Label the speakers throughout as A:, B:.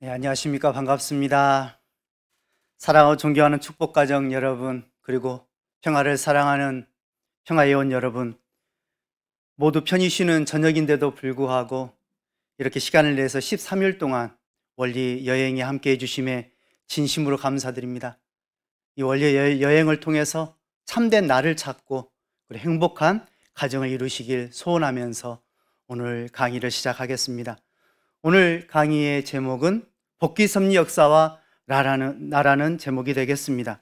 A: 네, 안녕하십니까. 반갑습니다. 사랑하고 존경하는 축복가정 여러분, 그리고 평화를 사랑하는 평화의원 여러분, 모두 편히 쉬는 저녁인데도 불구하고 이렇게 시간을 내서 13일 동안 원리 여행에 함께 해주심에 진심으로 감사드립니다. 이 원리 여행을 통해서 참된 나를 찾고 그리고 행복한 가정을 이루시길 소원하면서 오늘 강의를 시작하겠습니다. 오늘 강의의 제목은 복귀 섭리 역사와 나라는, 나라는 제목이 되겠습니다.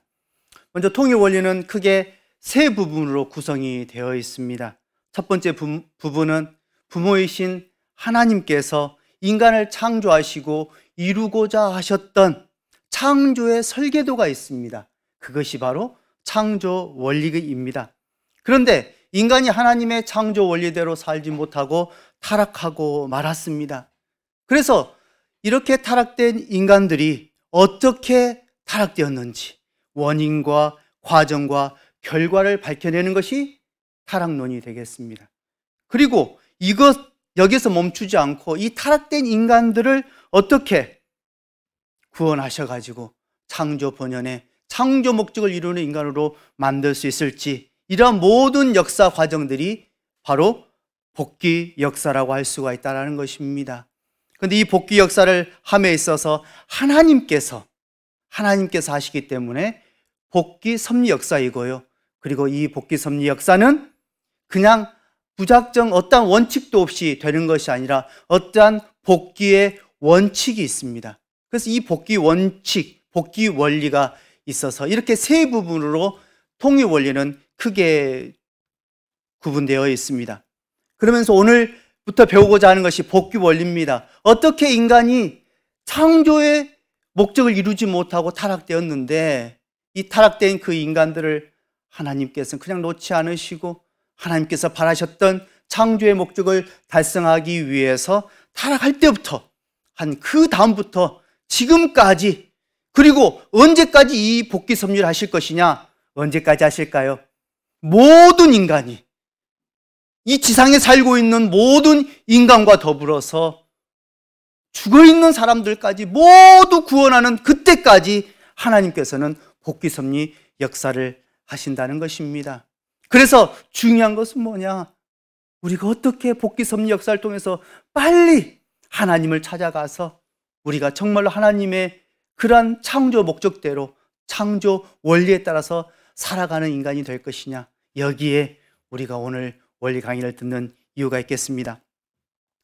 A: 먼저 통일 원리는 크게 세 부분으로 구성이 되어 있습니다. 첫 번째 부, 부분은 부모이신 하나님께서 인간을 창조하시고 이루고자 하셨던 창조의 설계도가 있습니다. 그것이 바로 창조 원리입니다. 그런데 인간이 하나님의 창조 원리대로 살지 못하고 타락하고 말았습니다. 그래서 이렇게 타락된 인간들이 어떻게 타락되었는지 원인과 과정과 결과를 밝혀내는 것이 타락론이 되겠습니다. 그리고 이것 여기서 멈추지 않고 이 타락된 인간들을 어떻게 구원하셔 가지고 창조 본연의 창조 목적을 이루는 인간으로 만들 수 있을지 이러한 모든 역사 과정들이 바로 복귀 역사라고 할 수가 있다라는 것입니다. 그런데이 복귀 역사를 함에 있어서 하나님께서 하나님께서 하시기 때문에 복귀 섭리 역사이고요. 그리고 이 복귀 섭리 역사는 그냥 부작정 어떠한 원칙도 없이 되는 것이 아니라 어떠한 복귀의 원칙이 있습니다. 그래서 이 복귀 원칙, 복귀 원리가 있어서 이렇게 세 부분으로 통일 원리는 크게 구분되어 있습니다. 그러면서 오늘 부터 배우고자 하는 것이 복귀 원리입니다. 어떻게 인간이 창조의 목적을 이루지 못하고 타락되었는데 이 타락된 그 인간들을 하나님께서는 그냥 놓지 않으시고 하나님께서 바라셨던 창조의 목적을 달성하기 위해서 타락할 때부터 한 그 다음부터 지금까지 그리고 언제까지 이 복귀 섭리를 하실 것이냐? 언제까지 하실까요? 모든 인간이 이 지상에 살고 있는 모든 인간과 더불어서 죽어 있는 사람들까지 모두 구원하는 그때까지 하나님께서는 복귀 섭리 역사를 하신다는 것입니다. 그래서 중요한 것은 뭐냐? 우리가 어떻게 복귀 섭리 역사를 통해서 빨리 하나님을 찾아가서 우리가 정말로 하나님의 그러한 창조 목적대로 창조 원리에 따라서 살아가는 인간이 될 것이냐? 여기에 우리가 오늘 원리 강의를 듣는 이유가 있겠습니다.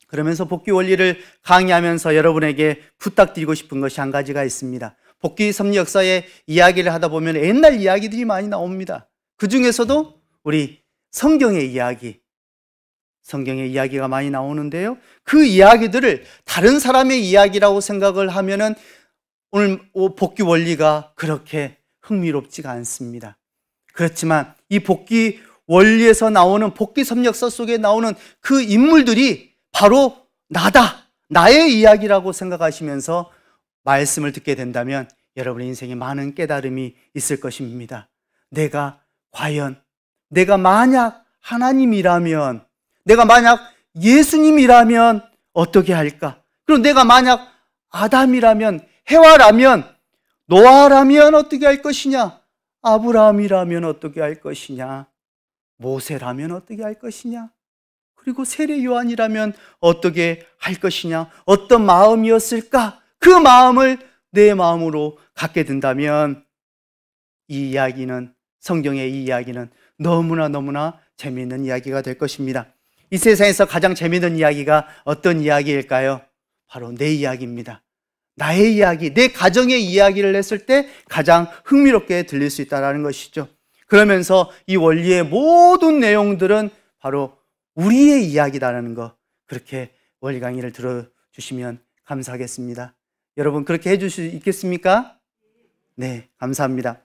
A: 그러면서 복귀 원리를 강의하면서 여러분에게 부탁드리고 싶은 것이 한 가지가 있습니다. 복귀 섭리 역사의 이야기를 하다 보면 옛날 이야기들이 많이 나옵니다. 그 중에서도 우리 성경의 이야기, 성경의 이야기가 많이 나오는데요. 그 이야기들을 다른 사람의 이야기라고 생각을 하면은 오늘 복귀 원리가 그렇게 흥미롭지가 않습니다. 그렇지만 이 복귀 원리에서 나오는 복귀 섭력서 속에 나오는 그 인물들이 바로 나다. 나의 이야기라고 생각하시면서 말씀을 듣게 된다면 여러분의 인생에 많은 깨달음이 있을 것입니다. 내가 과연, 내가 만약 하나님이라면, 내가 만약 예수님이라면 어떻게 할까? 그럼 내가 만약 아담이라면, 해와라면, 노아라면 어떻게 할 것이냐? 아브라함이라면 어떻게 할 것이냐? 모세라면 어떻게 할 것이냐? 그리고 세례 요한이라면 어떻게 할 것이냐? 어떤 마음이었을까? 그 마음을 내 마음으로 갖게 된다면 이 이야기는 성경의 이 이야기는 너무나 너무나 재미있는 이야기가 될 것입니다. 이 세상에서 가장 재미있는 이야기가 어떤 이야기일까요? 바로 내 이야기입니다. 나의 이야기, 내 가정의 이야기를 했을 때 가장 흥미롭게 들릴 수 있다라는 것이죠. 그러면서 이 원리의 모든 내용들은 바로 우리의 이야기다라는 것 그렇게 원리 강의를 들어주시면 감사하겠습니다. 여러분 그렇게 해주실수 있겠습니까? 네, 감사합니다.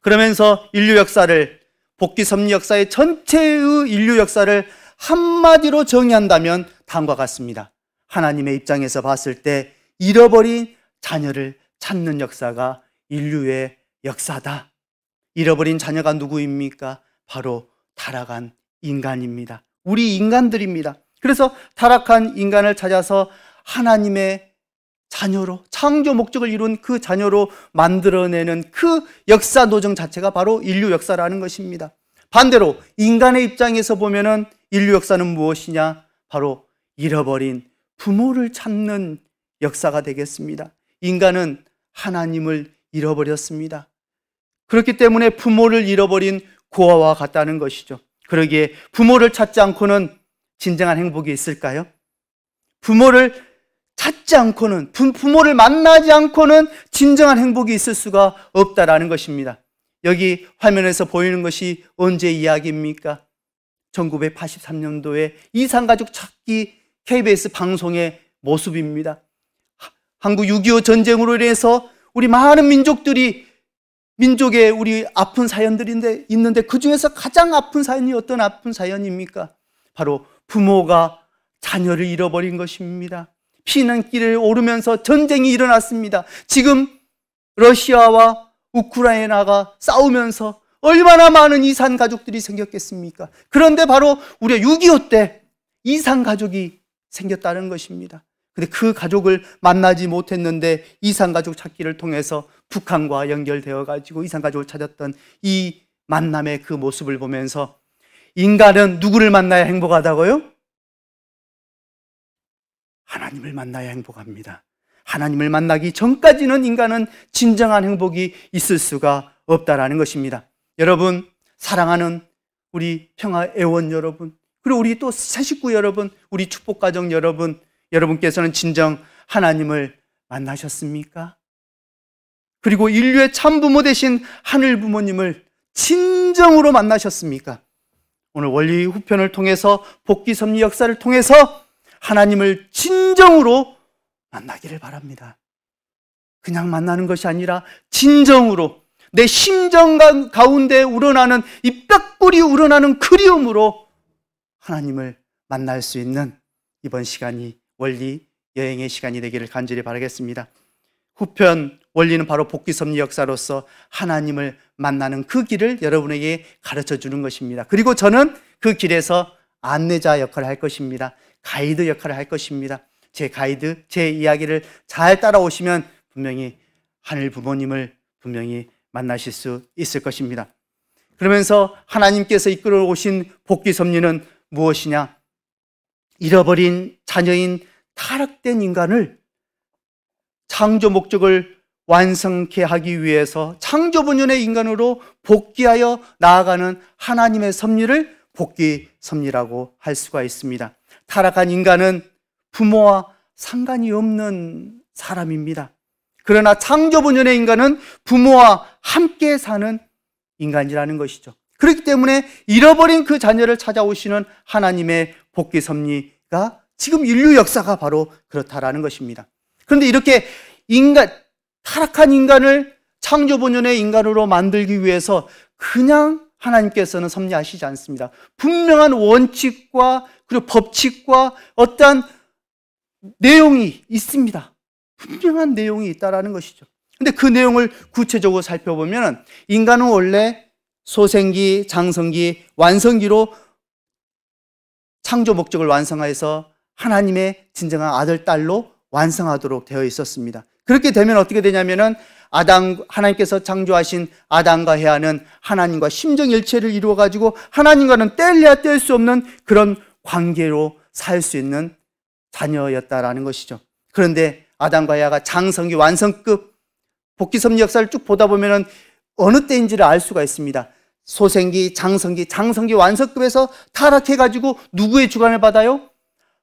A: 그러면서 인류 역사를 복귀 섭리 역사의 전체의 인류 역사를 한마디로 정의한다면 다음과 같습니다. 하나님의 입장에서 봤을 때 잃어버린 자녀를 찾는 역사가 인류의 역사다. 잃어버린 자녀가 누구입니까? 바로 타락한 인간입니다. 우리 인간들입니다. 그래서 타락한 인간을 찾아서 하나님의 자녀로 창조 목적을 이룬 그 자녀로 만들어내는 그 역사 노정 자체가 바로 인류 역사라는 것입니다. 반대로 인간의 입장에서 보면은 인류 역사는 무엇이냐? 바로 잃어버린 부모를 찾는 역사가 되겠습니다. 인간은 하나님을 잃어버렸습니다. 그렇기 때문에 부모를 잃어버린 고아와 같다는 것이죠. 그러기에 부모를 찾지 않고는 진정한 행복이 있을까요? 부모를 찾지 않고는 부모를 만나지 않고는 진정한 행복이 있을 수가 없다라는 것입니다. 여기 화면에서 보이는 것이 언제 이야기입니까? 1983년도에 이산가족 찾기 KBS 방송의 모습입니다. 한국 6.25 전쟁으로 인해서 우리 많은 민족들이 민족의 우리 아픈 사연들인데 있는데 그 중에서 가장 아픈 사연이 어떤 아픈 사연입니까? 바로 부모가 자녀를 잃어버린 것입니다. 피난길을 오르면서 전쟁이 일어났습니다. 지금 러시아와 우크라이나가 싸우면서 얼마나 많은 이산 가족들이 생겼겠습니까? 그런데 바로 우리6.25 때 이산 가족이 생겼다는 것입니다. 근데 그 가족을 만나지 못했는데 이산 가족 찾기를 통해서 북한과 연결되어 가지고 이산 가족을 찾았던 이 만남의 그 모습을 보면서 인간은 누구를 만나야 행복하다고요? 하나님을 만나야 행복합니다. 하나님을 만나기 전까지는 인간은 진정한 행복이 있을 수가 없다라는 것입니다. 여러분, 사랑하는 우리 평화 애원 여러분, 그리고 우리 또 새 식구 여러분, 우리 축복가정 여러분, 여러분께서는 진정 하나님을 만나셨습니까? 그리고 인류의 참부모 되신 하늘 부모님을 진정으로 만나셨습니까? 오늘 원리 후편을 통해서 복귀 섭리 역사를 통해서 하나님을 진정으로 만나기를 바랍니다. 그냥 만나는 것이 아니라 진정으로 내 심정 가운데 우러나는 이 뼈골이 우러나는 그리움으로 하나님을 만날 수 있는 이번 시간이 원리 여행의 시간이 되기를 간절히 바라겠습니다. 후편 원리는 바로 복귀섭리 역사로서 하나님을 만나는 그 길을 여러분에게 가르쳐 주는 것입니다. 그리고 저는 그 길에서 안내자 역할을 할 것입니다. 가이드 역할을 할 것입니다. 제 가이드, 제 이야기를 잘 따라오시면 분명히 하늘 부모님을 분명히 만나실 수 있을 것입니다. 그러면서 하나님께서 이끌어 오신 복귀 섭리는 무엇이냐? 잃어버린 자녀인 타락된 인간을 창조 목적을 완성케 하기 위해서 창조 본연의 인간으로 복귀하여 나아가는 하나님의 섭리를 복귀 섭리라고 할 수가 있습니다. 타락한 인간은 부모와 상관이 없는 사람입니다. 그러나 창조 본연의 인간은 부모와 함께 사는 인간이라는 것이죠. 그렇기 때문에 잃어버린 그 자녀를 찾아오시는 하나님의 복귀 섭리가 지금 인류 역사가 바로 그렇다라는 것입니다. 그런데 이렇게 인간, 타락한 인간을 창조 본연의 인간으로 만들기 위해서 그냥 하나님께서는 섭리하시지 않습니다. 분명한 원칙과 그리고 법칙과 어떠한 내용이 있습니다. 분명한 내용이 있다라는 것이죠. 근데 그 내용을 구체적으로 살펴보면 인간은 원래 소생기, 장성기, 완성기로 창조 목적을 완성하여서 하나님의 진정한 아들, 딸로 완성하도록 되어 있었습니다. 그렇게 되면 어떻게 되냐면은 아담, 하나님께서 창조하신 아담과 해아는 하나님과 심정일체를 이루어가지고 하나님과는 뗄래야 뗄 수 없는 그런 관계로 살 수 있는 자녀였다라는 것이죠. 그런데 아담과 해아가 장성기 완성급 복귀섭리 역사를 쭉 보다 보면은 어느 때인지를 알 수가 있습니다. 소생기, 장성기, 장성기 완성급에서 타락해가지고 누구의 주관을 받아요?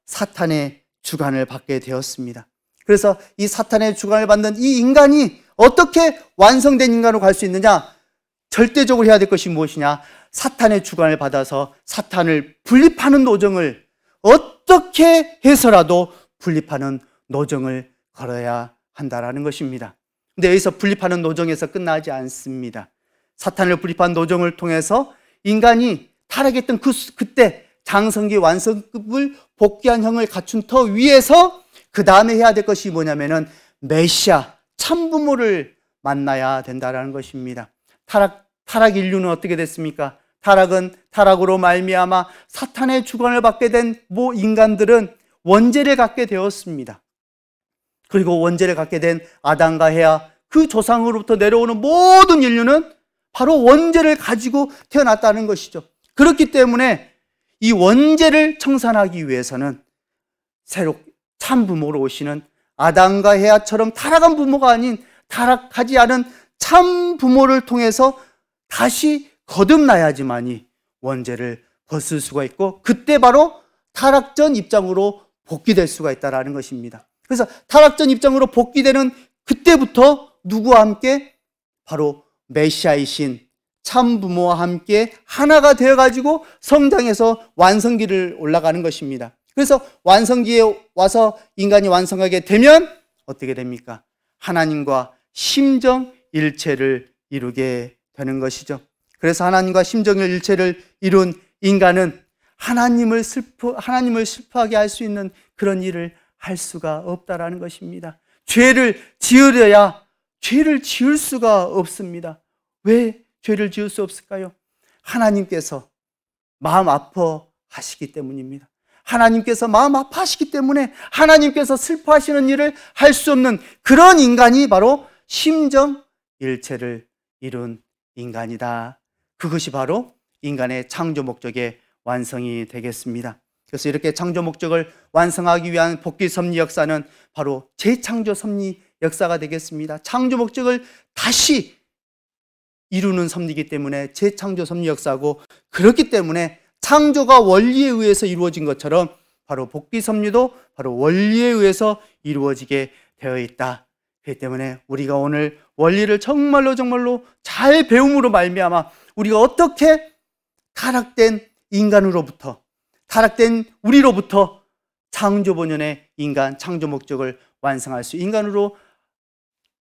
A: 사탄의 주관을 받게 되었습니다. 그래서 이 사탄의 주관을 받는 이 인간이 어떻게 완성된 인간으로 갈 수 있느냐? 절대적으로 해야 될 것이 무엇이냐? 사탄의 주관을 받아서 사탄을 분립하는 노정을 어떻게 해서라도 분립하는 노정을 걸어야 한다라는 것입니다. 근데 여기서 분립하는 노정에서 끝나지 않습니다. 사탄을 분립한 노정을 통해서 인간이 타락했던 그, 그때 당성기 완성급을 복귀한 형을 갖춘 터 위에서 그 다음에 해야 될 것이 뭐냐면은 메시아 참부모를 만나야 된다라는 것입니다. 타락 타락 인류는 어떻게 됐습니까? 타락은 타락으로 말미암아 사탄의 주관을 받게 된모 인간들은 원죄를 갖게 되었습니다. 그리고 원죄를 갖게 된 아담과 헤아 그 조상으로부터 내려오는 모든 인류는 바로 원죄를 가지고 태어났다는 것이죠. 그렇기 때문에 이 원죄를 청산하기 위해서는 새로 참 부모로 오시는 아담과 헤아처럼 타락한 부모가 아닌 타락하지 않은 참 부모를 통해서 다시 거듭나야지만이 원죄를 벗을 수가 있고 그때 바로 타락전 입장으로 복귀될 수가 있다라는 것입니다. 그래서 타락전 입장으로 복귀되는 그때부터 누구와 함께 바로 메시아이신 참부모와 함께 하나가 되어가지고 성장해서 완성기를 올라가는 것입니다. 그래서 완성기에 와서 인간이 완성하게 되면 어떻게 됩니까? 하나님과 심정 일체를 이루게 되는 것이죠. 그래서 하나님과 심정 일체를 이룬 인간은 하나님을 슬프 하나님을 슬퍼하게 할 수 있는 그런 일을 할 수가 없다라는 것입니다. 죄를 지으려야 죄를 지을 수가 없습니다. 왜 죄를 지을 수 없을까요? 하나님께서 마음 아파 하시기 때문입니다. 하나님께서 마음 아파하시기 때문에 하나님께서 슬퍼하시는 일을 할 수 없는 그런 인간이 바로 심정 일체를 이룬 인간이다. 그것이 바로 인간의 창조 목적의 완성이 되겠습니다. 그래서 이렇게 창조 목적을 완성하기 위한 복귀 섭리 역사는 바로 재창조 섭리 역사가 되겠습니다. 창조 목적을 다시 이루는 섭리이기 때문에 재창조 섭리 역사고 그렇기 때문에 창조가 원리에 의해서 이루어진 것처럼 바로 복귀 섭리도 바로 원리에 의해서 이루어지게 되어 있다. 그렇기 때문에 우리가 오늘 원리를 정말로 정말로 잘 배움으로 말미암아 우리가 어떻게 타락된 인간으로부터 타락된 우리로부터 창조 본연의 인간 창조 목적을 완성할 수 인간으로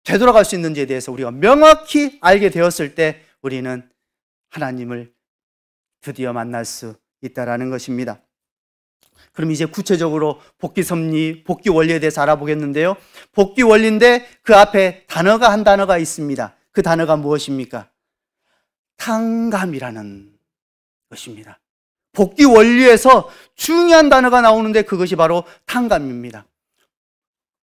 A: 되돌아갈 수 있는지에 대해서 우리가 명확히 알게 되었을 때 우리는 하나님을 드디어 만날 수 있다라는 것입니다. 그럼 이제 구체적으로 복귀 섭리, 복귀 원리에 대해서 알아보겠는데요. 복귀 원리인데 그 앞에 단어가 한 단어가 있습니다. 그 단어가 무엇입니까? 탕감이라는 것입니다. 복귀 원리에서 중요한 단어가 나오는데 그것이 바로 탕감입니다.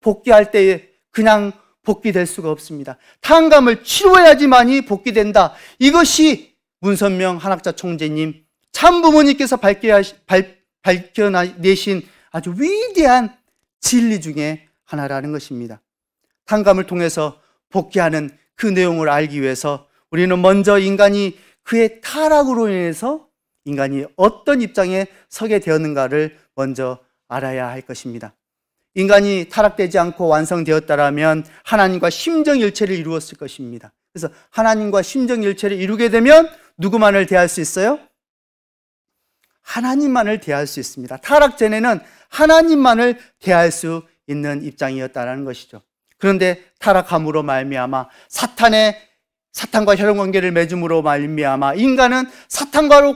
A: 복귀할 때 그냥 복귀될 수가 없습니다. 탄감을 치료해야지만이 복귀된다. 이것이 문선명 한학자 총재님 참 부모님께서 밝혀내신 아주 위대한 진리 중에 하나라는 것입니다. 탄감을 통해서 복귀하는 그 내용을 알기 위해서 우리는 먼저 인간이 그의 타락으로 인해서 인간이 어떤 입장에 서게 되었는가를 먼저 알아야 할 것입니다. 인간이 타락되지 않고 완성되었다라면 하나님과 심정일체를 이루었을 것입니다. 그래서 하나님과 심정일체를 이루게 되면 누구만을 대할 수 있어요? 하나님만을 대할 수 있습니다. 타락 전에는 하나님만을 대할 수 있는 입장이었다라는 것이죠. 그런데 타락함으로 말미암아 사탄의 사탄과 혈연 관계를 맺음으로 말미암아 인간은 사탄과도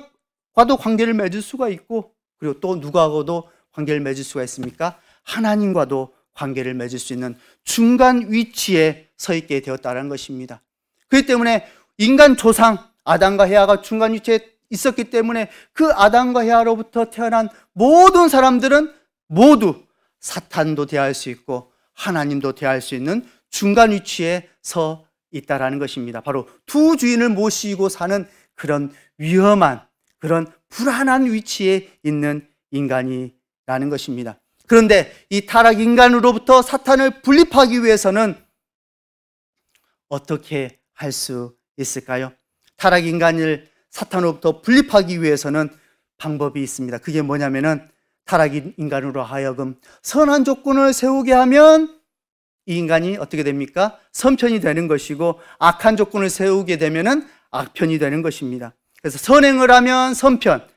A: 관계를 맺을 수가 있고 그리고 또 누구하고도 관계를 맺을 수가 있습니까? 하나님과도 관계를 맺을 수 있는 중간 위치에 서 있게 되었다는 것입니다. 그렇기 때문에 인간 조상 아담과 헤아가 중간 위치에 있었기 때문에 그 아담과 헤아로부터 태어난 모든 사람들은 모두 사탄도 대할 수 있고 하나님도 대할 수 있는 중간 위치에 서 있다라는 것입니다. 바로 두 주인을 모시고 사는 그런 위험한 그런 불안한 위치에 있는 인간이라는 것입니다. 그런데 이 타락 인간으로부터 사탄을 분립하기 위해서는 어떻게 할 수 있을까요? 타락 인간을 사탄으로부터 분립하기 위해서는 방법이 있습니다. 그게 뭐냐면은 타락 인간으로 하여금 선한 조건을 세우게 하면 이 인간이 어떻게 됩니까? 선편이 되는 것이고 악한 조건을 세우게 되면은 악편이 되는 것입니다. 그래서 선행을 하면 선편,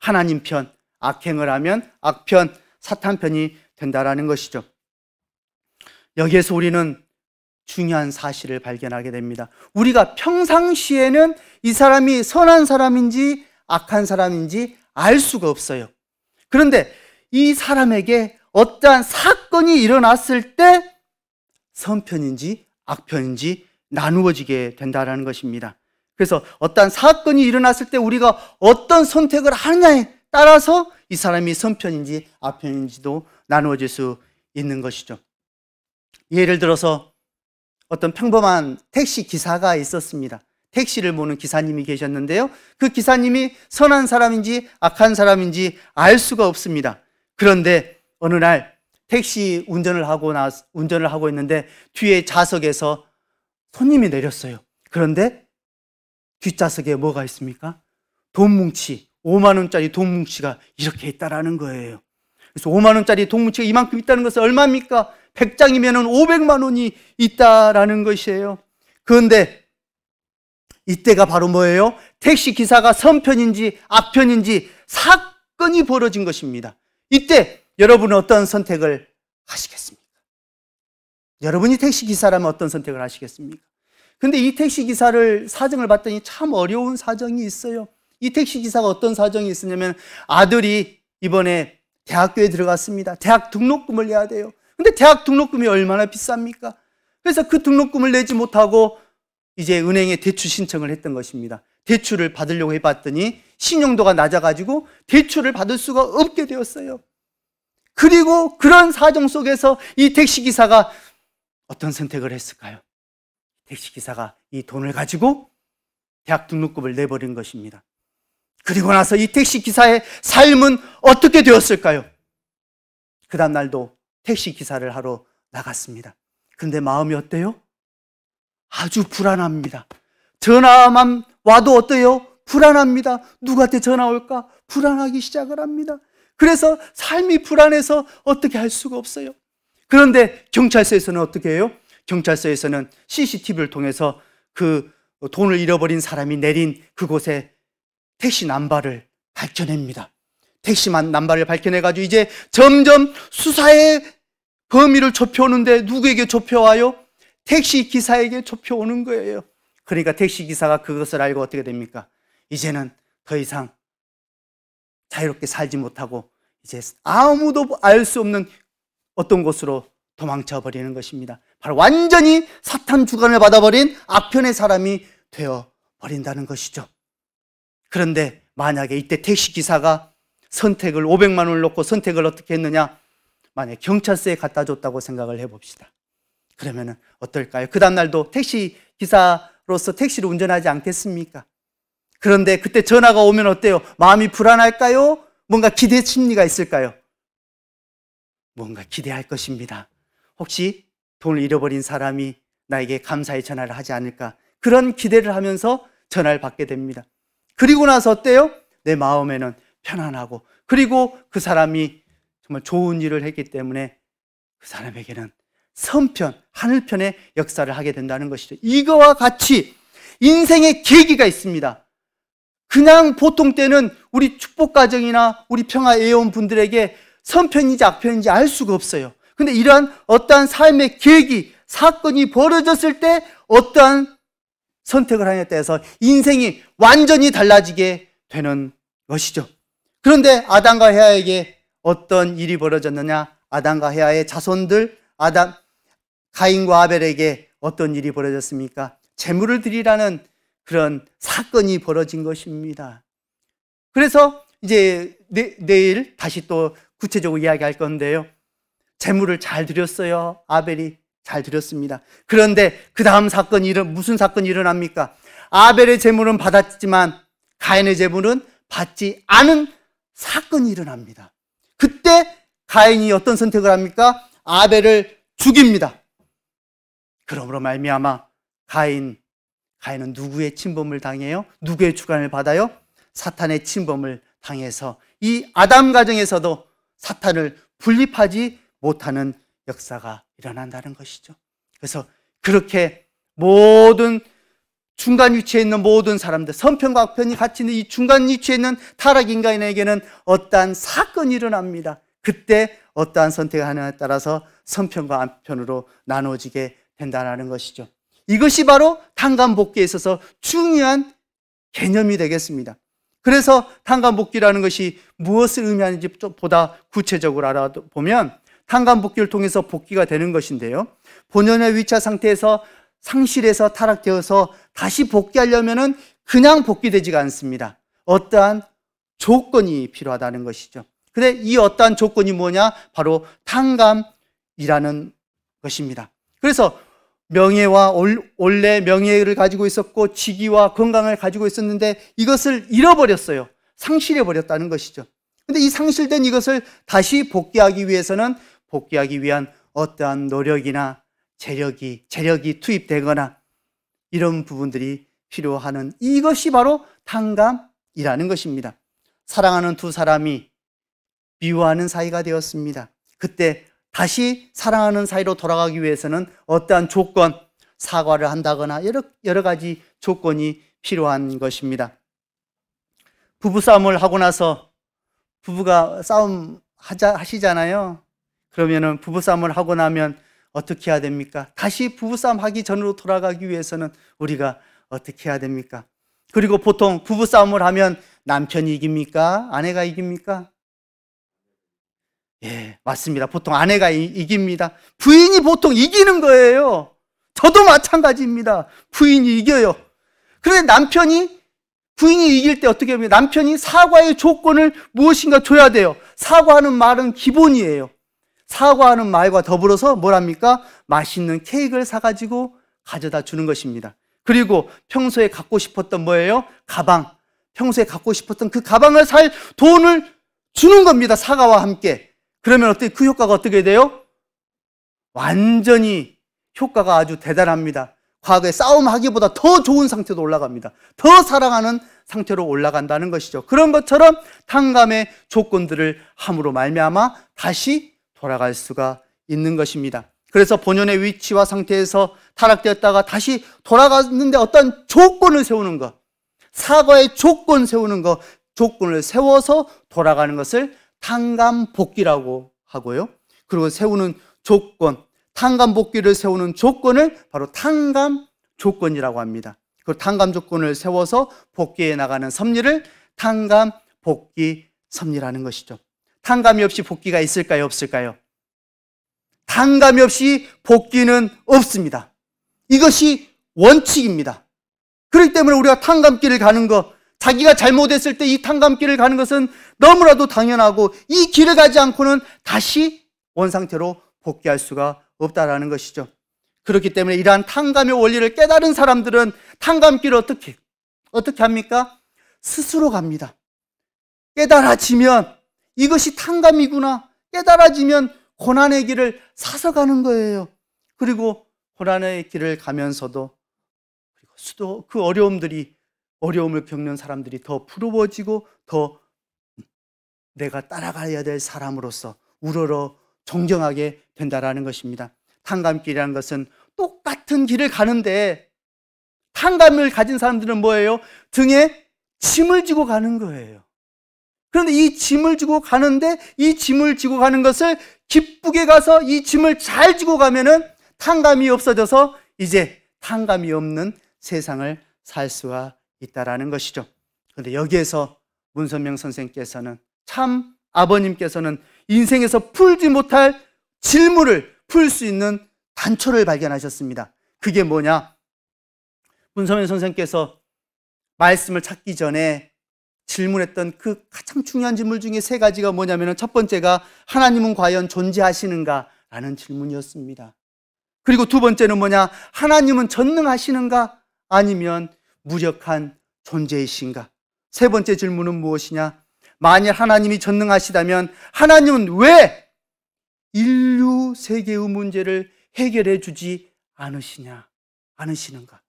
A: 하나님 편, 악행을 하면 악편, 사탄 편이 된다라는 것이죠. 여기에서 우리는 중요한 사실을 발견하게 됩니다. 우리가 평상시에는 이 사람이 선한 사람인지 악한 사람인지 알 수가 없어요. 그런데 이 사람에게 어떠한 사건이 일어났을 때 선편인지 악편인지 나누어지게 된다라는 것입니다. 그래서 어떠한 사건이 일어났을 때 우리가 어떤 선택을 하느냐에 따라서 이 사람이 선편인지 아편인지도 나누어질 수 있는 것이죠. 예를 들어서 어떤 평범한 택시 기사가 있었습니다. 택시를 모는 기사님이 계셨는데요. 그 기사님이 선한 사람인지 악한 사람인지 알 수가 없습니다. 그런데 어느 날 택시 운전을 하고 나 운전을 하고 있는데 뒤에 좌석에서 손님이 내렸어요. 그런데 뒷좌석에 뭐가 있습니까? 돈 뭉치 5만원짜리 동뭉치가 이렇게 있다라는 거예요. 그래서 5만원짜리 동뭉치가 이만큼 있다는 것은 얼마입니까? 100장이면 500만원이 있다라는 것이에요. 그런데 이때가 바로 뭐예요? 택시 기사가 선편인지 앞편인지 사건이 벌어진 것입니다. 이때 여러분은 어떤 선택을 하시겠습니까? 여러분이 택시 기사라면 어떤 선택을 하시겠습니까? 근데 이 택시 기사를 사정을 봤더니 참 어려운 사정이 있어요. 이 택시 기사가 어떤 사정이 있었냐면 아들이 이번에 대학교에 들어갔습니다. 대학 등록금을 내야 돼요. 근데 대학 등록금이 얼마나 비쌉니까? 그래서 그 등록금을 내지 못하고 이제 은행에 대출 신청을 했던 것입니다. 대출을 받으려고 해봤더니 신용도가 낮아가지고 대출을 받을 수가 없게 되었어요. 그리고 그런 사정 속에서 이 택시기사가 어떤 선택을 했을까요? 택시기사가 이 돈을 가지고 대학 등록금을 내버린 것입니다. 그리고 나서 이 택시 기사의 삶은 어떻게 되었을까요? 그 다음날도 택시 기사를 하러 나갔습니다. 근데 마음이 어때요? 아주 불안합니다. 전화만 와도 어때요? 불안합니다. 누구한테 전화 올까? 불안하기 시작을 합니다. 그래서 삶이 불안해서 어떻게 할 수가 없어요. 그런데 경찰서에서는 어떻게 해요? 경찰서에서는 CCTV를 통해서 그 돈을 잃어버린 사람이 내린 그곳에 택시 남발을 밝혀냅니다. 택시만 남발을 밝혀내가지고 이제 점점 수사의 범위를 좁혀오는데 누구에게 좁혀와요? 택시 기사에게 좁혀오는 거예요. 그러니까 택시 기사가 그것을 알고 어떻게 됩니까? 이제는 더 이상 자유롭게 살지 못하고 이제 아무도 알 수 없는 어떤 곳으로 도망쳐 버리는 것입니다. 바로 완전히 사탄 주관을 받아버린 아편의 사람이 되어 버린다는 것이죠. 그런데 만약에 이때 택시기사가 선택을 500만 원을 놓고 선택을 어떻게 했느냐? 만약 경찰서에 갖다 줬다고 생각을 해봅시다. 그러면 어떨까요? 그 다음날도 택시기사로서 택시를 운전하지 않겠습니까? 그런데 그때 전화가 오면 어때요? 마음이 불안할까요? 뭔가 기대 심리가 있을까요? 뭔가 기대할 것입니다. 혹시 돈을 잃어버린 사람이 나에게 감사의 전화를 하지 않을까? 그런 기대를 하면서 전화를 받게 됩니다. 그리고 나서 어때요? 내 마음에는 편안하고 그리고 그 사람이 정말 좋은 일을 했기 때문에 그 사람에게는 선편, 하늘편의 역사를 하게 된다는 것이죠. 이거와 같이 인생의 계기가 있습니다. 그냥 보통 때는 우리 축복가정이나 우리 평화애원 분들에게 선편인지 악편인지 알 수가 없어요. 근데 이러한 어떠한 삶의 계기, 사건이 벌어졌을 때 어떠한 선택을 하냐에 따라서 인생이 완전히 달라지게 되는 것이죠. 그런데 아담과 헤아에게 어떤 일이 벌어졌느냐? 아담과 헤아의 자손들, 아담, 가인과 아벨에게 어떤 일이 벌어졌습니까? 재물을 드리라는 그런 사건이 벌어진 것입니다. 그래서 이제 내, 내일 다시 또 구체적으로 이야기할 건데요. 재물을 잘 드렸어요. 아벨이. 잘 드렸습니다. 그런데 그 다음 사건이 일어, 무슨 사건이 일어납니까? 아벨의 재물은 받았지만 가인의 재물은 받지 않은 사건이 일어납니다. 그때 가인이 어떤 선택을 합니까? 아벨을 죽입니다. 그러므로 말미암아 가인 가인은 누구의 침범을 당해요? 누구의 주관을 받아요? 사탄의 침범을 당해서 이 아담 가정에서도 사탄을 분립하지 못하는 역사가 일어난다는 것이죠. 그래서 그렇게 모든 중간 위치에 있는 모든 사람들, 선편과 악편이 같이 있는 이 중간 위치에 있는 타락 인간에게는 어떠한 사건이 일어납니다. 그때 어떠한 선택을 하느냐에 따라서 선편과 악편으로 나눠지게 된다는 것이죠. 이것이 바로 탄감복귀에 있어서 중요한 개념이 되겠습니다. 그래서 탄감복귀라는 것이 무엇을 의미하는지 좀 보다 구체적으로 알아보면 탄감 복귀를 통해서 복귀가 되는 것인데요. 본연의 위차 상태에서 상실에서 타락되어서 다시 복귀하려면은 그냥 복귀되지가 않습니다. 어떠한 조건이 필요하다는 것이죠. 근데 이 어떠한 조건이 뭐냐? 바로 탄감이라는 것입니다. 그래서 명예와 원래 명예를 가지고 있었고 직위와 건강을 가지고 있었는데 이것을 잃어버렸어요. 상실해 버렸다는 것이죠. 근데 이 상실된 이것을 다시 복귀하기 위해서는 복귀하기 위한 어떠한 노력이나 재력이 재력이 투입되거나 이런 부분들이 필요하는 이것이 바로 탕감이라는 것입니다. 사랑하는 두 사람이 미워하는 사이가 되었습니다. 그때 다시 사랑하는 사이로 돌아가기 위해서는 어떠한 조건, 사과를 한다거나 여러, 여러 가지 조건이 필요한 것입니다. 부부싸움을 하고 나서 부부가 싸움 하자, 하시잖아요. 그러면은 부부싸움을 하고 나면 어떻게 해야 됩니까? 다시 부부싸움 하기 전으로 돌아가기 위해서는 우리가 어떻게 해야 됩니까? 그리고 보통 부부싸움을 하면 남편이 이깁니까? 아내가 이깁니까? 예, 맞습니다. 보통 아내가 이, 깁니다 부인이 보통 이기는 거예요. 저도 마찬가지입니다. 부인이 이겨요. 그런데 남편이 부인이 이길 때 어떻게 합니까? 남편이 사과의 조건을 무엇인가 줘야 돼요. 사과하는 말은 기본이에요. 사과하는 말과 더불어서 뭘합니까 맛있는 케이크를 사가지고 가져다 주는 것입니다. 그리고 평소에 갖고 싶었던 뭐예요? 가방. 평소에 갖고 싶었던 그 가방을 살 돈을 주는 겁니다. 사과와 함께. 그러면 어떻게 그 효과가 어떻게 돼요? 완전히 효과가 아주 대단합니다. 과거에 싸움하기보다 더 좋은 상태로 올라갑니다. 더 사랑하는 상태로 올라간다는 것이죠. 그런 것처럼 탕감의 조건들을 함으로 말미암아 다시 돌아갈 수가 있는 것입니다. 그래서 본연의 위치와 상태에서 타락되었다가 다시 돌아갔는데 어떤 조건을 세우는 것, 사과의 조건 세우는 것, 조건을 세워서 돌아가는 것을 탕감복귀라고 하고요. 그리고 세우는 조건, 탕감복귀를 세우는 조건을 바로 탕감 조건이라고 합니다. 그 탕감 조건을 세워서 복귀해 나가는 섭리를 탕감 복귀 섭리라는 것이죠. 탄감이 없이 복귀가 있을까요? 없을까요? 탄감이 없이 복귀는 없습니다. 이것이 원칙입니다. 그렇기 때문에 우리가 탄감길을 가는 것, 자기가 잘못했을 때 이 탄감길을 가는 것은 너무나도 당연하고 이 길을 가지 않고는 다시 원상태로 복귀할 수가 없다라는 것이죠. 그렇기 때문에 이러한 탄감의 원리를 깨달은 사람들은 탄감길을 어떻게, 어떻게 합니까? 스스로 갑니다. 깨달아지면 이것이 탕감이구나 깨달아지면 고난의 길을 사서 가는 거예요. 그리고 고난의 길을 가면서도 그리고 수도 그 어려움들이 어려움을 겪는 사람들이 더 부러워지고 더 내가 따라가야 될 사람으로서 우러러 존경하게 된다라는 것입니다. 탕감길이라는 것은 똑같은 길을 가는데 탕감을 가진 사람들은 뭐예요? 등에 짐을 지고 가는 거예요. 그런데 이 짐을 지고 가는데 이 짐을 지고 가는 것을 기쁘게 가서 이 짐을 잘 지고 가면은 탕감이 없어져서 이제 탕감이 없는 세상을 살 수가 있다라는 것이죠. 그런데 여기에서 문선명 선생께서는 참 아버님께서는 인생에서 풀지 못할 질문을 풀 수 있는 단초를 발견하셨습니다. 그게 뭐냐? 문선명 선생께서 말씀을 찾기 전에 질문했던 그 가장 중요한 질문 중에 세 가지가 뭐냐면 첫 번째가 하나님은 과연 존재하시는가? 라는 질문이었습니다. 그리고 두 번째는 뭐냐? 하나님은 전능하시는가? 아니면 무력한 존재이신가? 세 번째 질문은 무엇이냐? 만일 하나님이 전능하시다면 하나님은 왜 인류 세계의 문제를 해결해 주지 않으시냐? 않으시는가?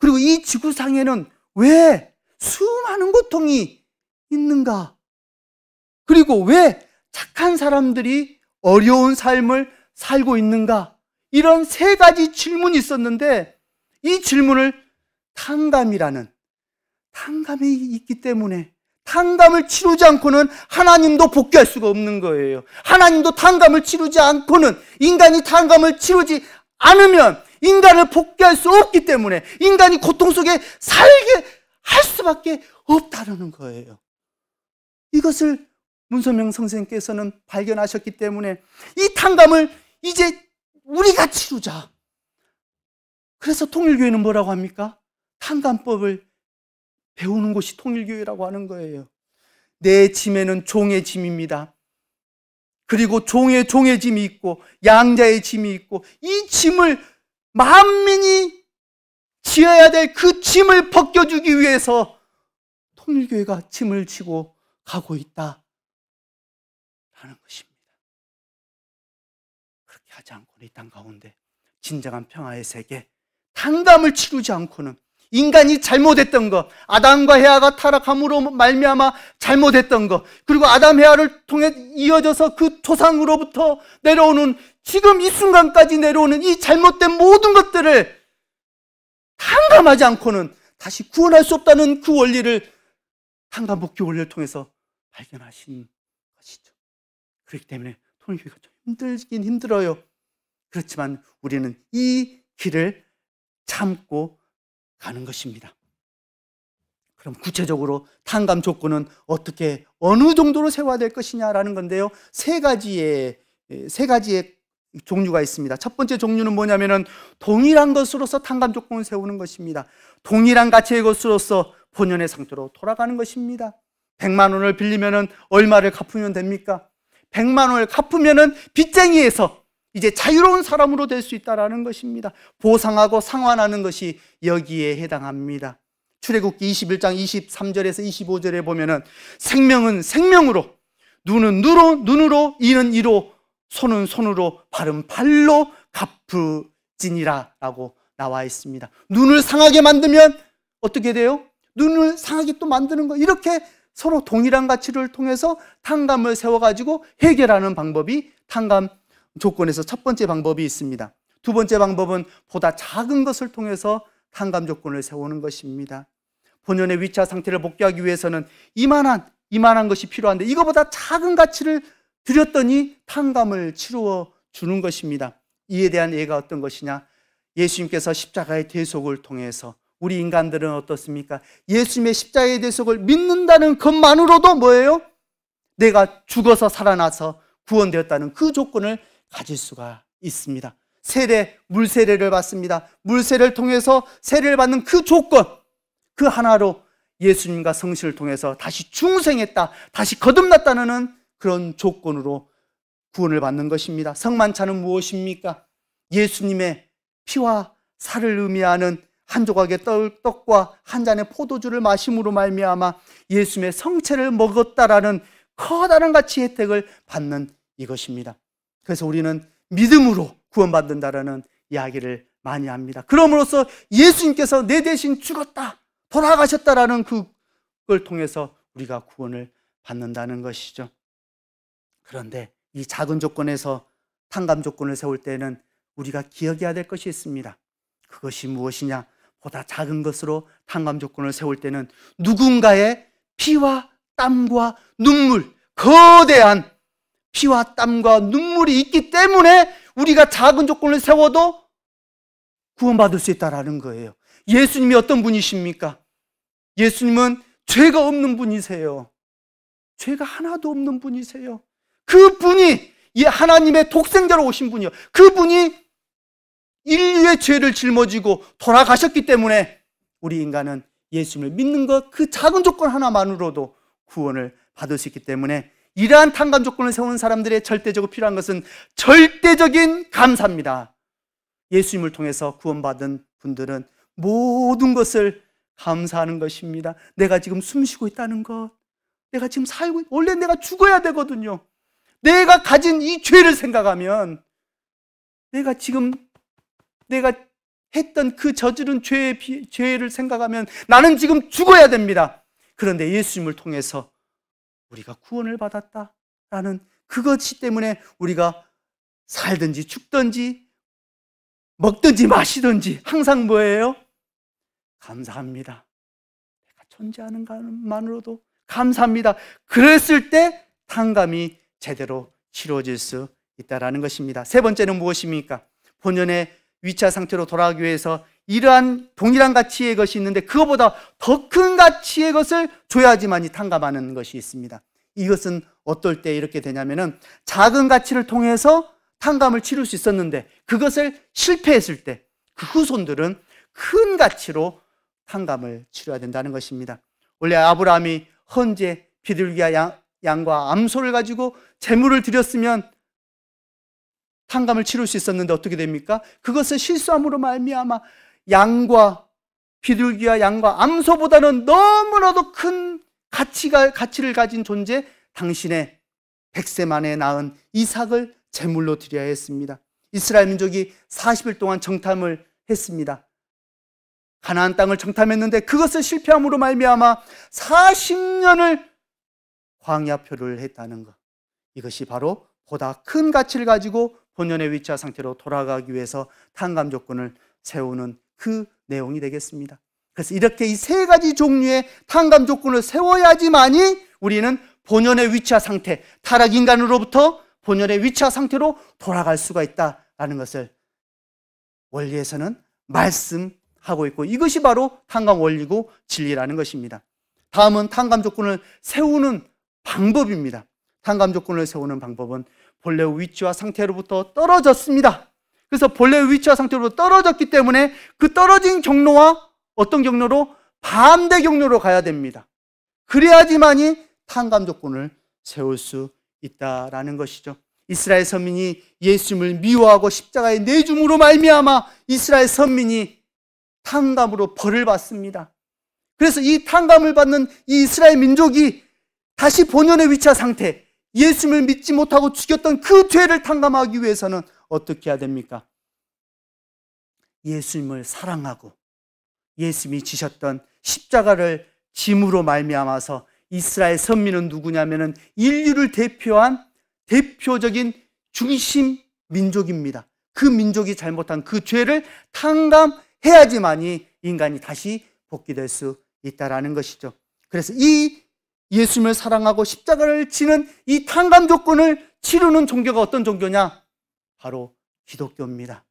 A: 그리고 이 지구상에는 왜 수많은 고통이 있는가? 그리고 왜 착한 사람들이 어려운 삶을 살고 있는가? 이런 세 가지 질문이 있었는데 이 질문을 탕감이라는 탕감이 있기 때문에 탕감을 치르지 않고는 하나님도 복귀할 수가 없는 거예요. 하나님도 탕감을 치르지 않고는 인간이 탕감을 치르지 않으면 인간을 복귀할 수 없기 때문에 인간이 고통 속에 살게 할 수밖에 없다라는 거예요. 이것을 문소명 선생께서는 발견하셨기 때문에 이 탕감을 이제 우리가 치르자. 그래서 통일교회는 뭐라고 합니까? 탕감법을 배우는 곳이 통일교회라고 하는 거예요. 내 짐에는 종의 짐입니다. 그리고 종의 종의 짐이 있고 양자의 짐이 있고 이 짐을 만민이 지어야 될 그 짐을 벗겨주기 위해서 통일교회가 짐을 지고 가고 있다. 라는 것입니다. 그렇게 하지 않고는 이땅 가운데 진정한 평화의 세계, 단담을 치르지 않고는 인간이 잘못했던 것, 아담과 헤아가 타락함으로 말미암아 잘못했던 것, 그리고 아담 헤아를 통해 이어져서 그 조상으로부터 내려오는 지금 이 순간까지 내려오는 이 잘못된 모든 것들을 한감하지 않고는 다시 구원할 수 없다는 그 원리를 한감 복귀 원리를 통해서 발견하신 것이죠. 그렇기 때문에 통일교회가 좀 힘들긴 힘들어요. 그렇지만 우리는 이 길을 참고 가는 것입니다. 그럼 구체적으로 탄감 조건은 어떻게 어느 정도로 세워야 될 것이냐라는 건데요. 세 가지의 세 가지의 종류가 있습니다. 첫 번째 종류는 뭐냐면은 동일한 것으로서 탕감 조건을 세우는 것입니다. 동일한 가치의 것으로서 본연의 상태로 돌아가는 것입니다. 100만 원을 빌리면은 얼마를 갚으면 됩니까? 100만 원을 갚으면은 빚쟁이에서 이제 자유로운 사람으로 될 수 있다라는 것입니다. 보상하고 상환하는 것이 여기에 해당합니다. 출애굽기 21장 23절에서 25절에 보면은 생명은 생명으로 눈은 눈으로 눈으로 이는 이로 손은 손으로 발은 발로 갚으지니라라고 나와 있습니다. 눈을 상하게 만들면 어떻게 돼요? 눈을 상하게 또 만드는 거 이렇게 서로 동일한 가치를 통해서 탕감을 세워가지고 해결하는 방법이 탕감 조건에서 첫 번째 방법이 있습니다. 두 번째 방법은 보다 작은 것을 통해서 탕감 조건을 세우는 것입니다. 본연의 위치와 상태를 복귀하기 위해서는 이만한 이만한 것이 필요한데 이거보다 작은 가치를 드렸더니 탕감을 치루어 주는 것입니다. 이에 대한 예가 어떤 것이냐? 예수님께서 십자가의 대속을 통해서 우리 인간들은 어떻습니까? 예수님의 십자가의 대속을 믿는다는 것만으로도 뭐예요? 내가 죽어서 살아나서 구원되었다는 그 조건을 가질 수가 있습니다. 세례, 물세례를 받습니다. 물세례를 통해서 세례를 받는 그 조건, 그 하나로 예수님과 성신을 통해서 다시 중생했다, 다시 거듭났다는 그런 조건으로 구원을 받는 것입니다. 성만찬은 무엇입니까? 예수님의 피와 살을 의미하는 한 조각의 떡과 한 잔의 포도주를 마심으로 말미암아 예수님의 성체를 먹었다라는 커다란 가치 혜택을 받는 이것입니다. 그래서 우리는 믿음으로 구원받는다라는 이야기를 많이 합니다. 그럼으로써 예수님께서 내 대신 죽었다, 돌아가셨다라는 그걸 통해서 우리가 구원을 받는다는 것이죠. 그런데 이 작은 조건에서 탕감 조건을 세울 때는 우리가 기억해야 될 것이 있습니다. 그것이 무엇이냐? 보다 작은 것으로 탕감 조건을 세울 때는 누군가의 피와 땀과 눈물, 거대한 피와 땀과 눈물이 있기 때문에 우리가 작은 조건을 세워도 구원받을 수 있다라는 거예요. 예수님이 어떤 분이십니까? 예수님은 죄가 없는 분이세요. 죄가 하나도 없는 분이세요. 그분이 이 하나님의 독생자로 오신 분이요. 그분이 인류의 죄를 짊어지고 돌아가셨기 때문에 우리 인간은 예수님을 믿는 것 그 작은 조건 하나만으로도 구원을 받을 수 있기 때문에 이러한 탄감 조건을 세운 사람들의 절대적으로 필요한 것은 절대적인 감사입니다. 예수님을 통해서 구원받은 분들은 모든 것을 감사하는 것입니다. 내가 지금 숨 쉬고 있다는 것, 내가 지금 살고, 원래 내가 죽어야 되거든요. 내가 가진 이 죄를 생각하면 내가 지금 내가 했던 그 저지른 죄 죄를 생각하면 나는 지금 죽어야 됩니다. 그런데 예수님을 통해서 우리가 구원을 받았다라는 그것이 때문에 우리가 살든지 죽든지 먹든지 마시든지 항상 뭐예요? 감사합니다. 내가 존재하는 것만으로도 감사합니다. 그랬을 때 탕감이 제대로 치료질 수 있다라는 것입니다. 세 번째는 무엇입니까? 본연의 위치 상태로 돌아가기 위해서 이러한 동일한 가치의 것이 있는데 그것보다 더 큰 가치의 것을 줘야지만이 탕감하는 것이 있습니다. 이것은 어떨 때 이렇게 되냐면은 작은 가치를 통해서 탕감을 치를 수 있었는데 그것을 실패했을 때 그 후손들은 큰 가치로 탕감을 치러야 된다는 것입니다. 원래 아브라함이 헌제, 비둘기와 양, 양과 암소를 가지고 재물을 드렸으면 탕감을 치룰수 있었는데 어떻게 됩니까? 그것을 실수함으로 말미암아 양과 비둘기와 양과 암소보다는 너무나도 큰 가치가 가치를 가진 존재 당신의 백세 만에 낳은 이삭을 제물로 드려야 했습니다. 이스라엘 민족이 40일 동안 정탐을 했습니다. 가나안 땅을 정탐했는데 그것을 실패함으로 말미암아 40년을 광야표를 했다는 것. 이것이 바로 보다 큰 가치를 가지고 본연의 위치와 상태로 돌아가기 위해서 탄감 조건을 세우는 그 내용이 되겠습니다. 그래서 이렇게 이 세 가지 종류의 탄감 조건을 세워야지만이 우리는 본연의 위치와 상태, 타락 인간으로부터 본연의 위치와 상태로 돌아갈 수가 있다라는 것을 원리에서는 말씀하고 있고 이것이 바로 탄감 원리고 진리라는 것입니다. 다음은 탄감 조건을 세우는 방법입니다. 상감 조건을 세우는 방법은 본래 위치와 상태로부터 떨어졌습니다. 그래서 본래 위치와 상태로부터 떨어졌기 때문에 그 떨어진 경로와 어떤 경로로 반대 경로로 가야 됩니다. 그래야지만이 탄감 조건을 세울 수 있다라는 것이죠. 이스라엘 선민이 예수님을 미워하고 십자가에 내줌으로 말미암아 이스라엘 선민이 탄감으로 벌을 받습니다. 그래서 이 탄감을 받는 이 이스라엘 민족이 다시 본연의 위치와 상태, 예수님을 믿지 못하고 죽였던 그 죄를 탕감하기 위해서는 어떻게 해야 됩니까? 예수님을 사랑하고 예수님이 지셨던 십자가를 짐으로 말미암아서 이스라엘 선민은 누구냐면은 인류를 대표한 대표적인 중심 민족입니다. 그 민족이 잘못한 그 죄를 탕감해야지만이 인간이 다시 복귀될 수 있다라는 것이죠. 그래서 이 예수님을 사랑하고 십자가를 지는 이 탄감 조건을 치르는 종교가 어떤 종교냐? 바로 기독교입니다.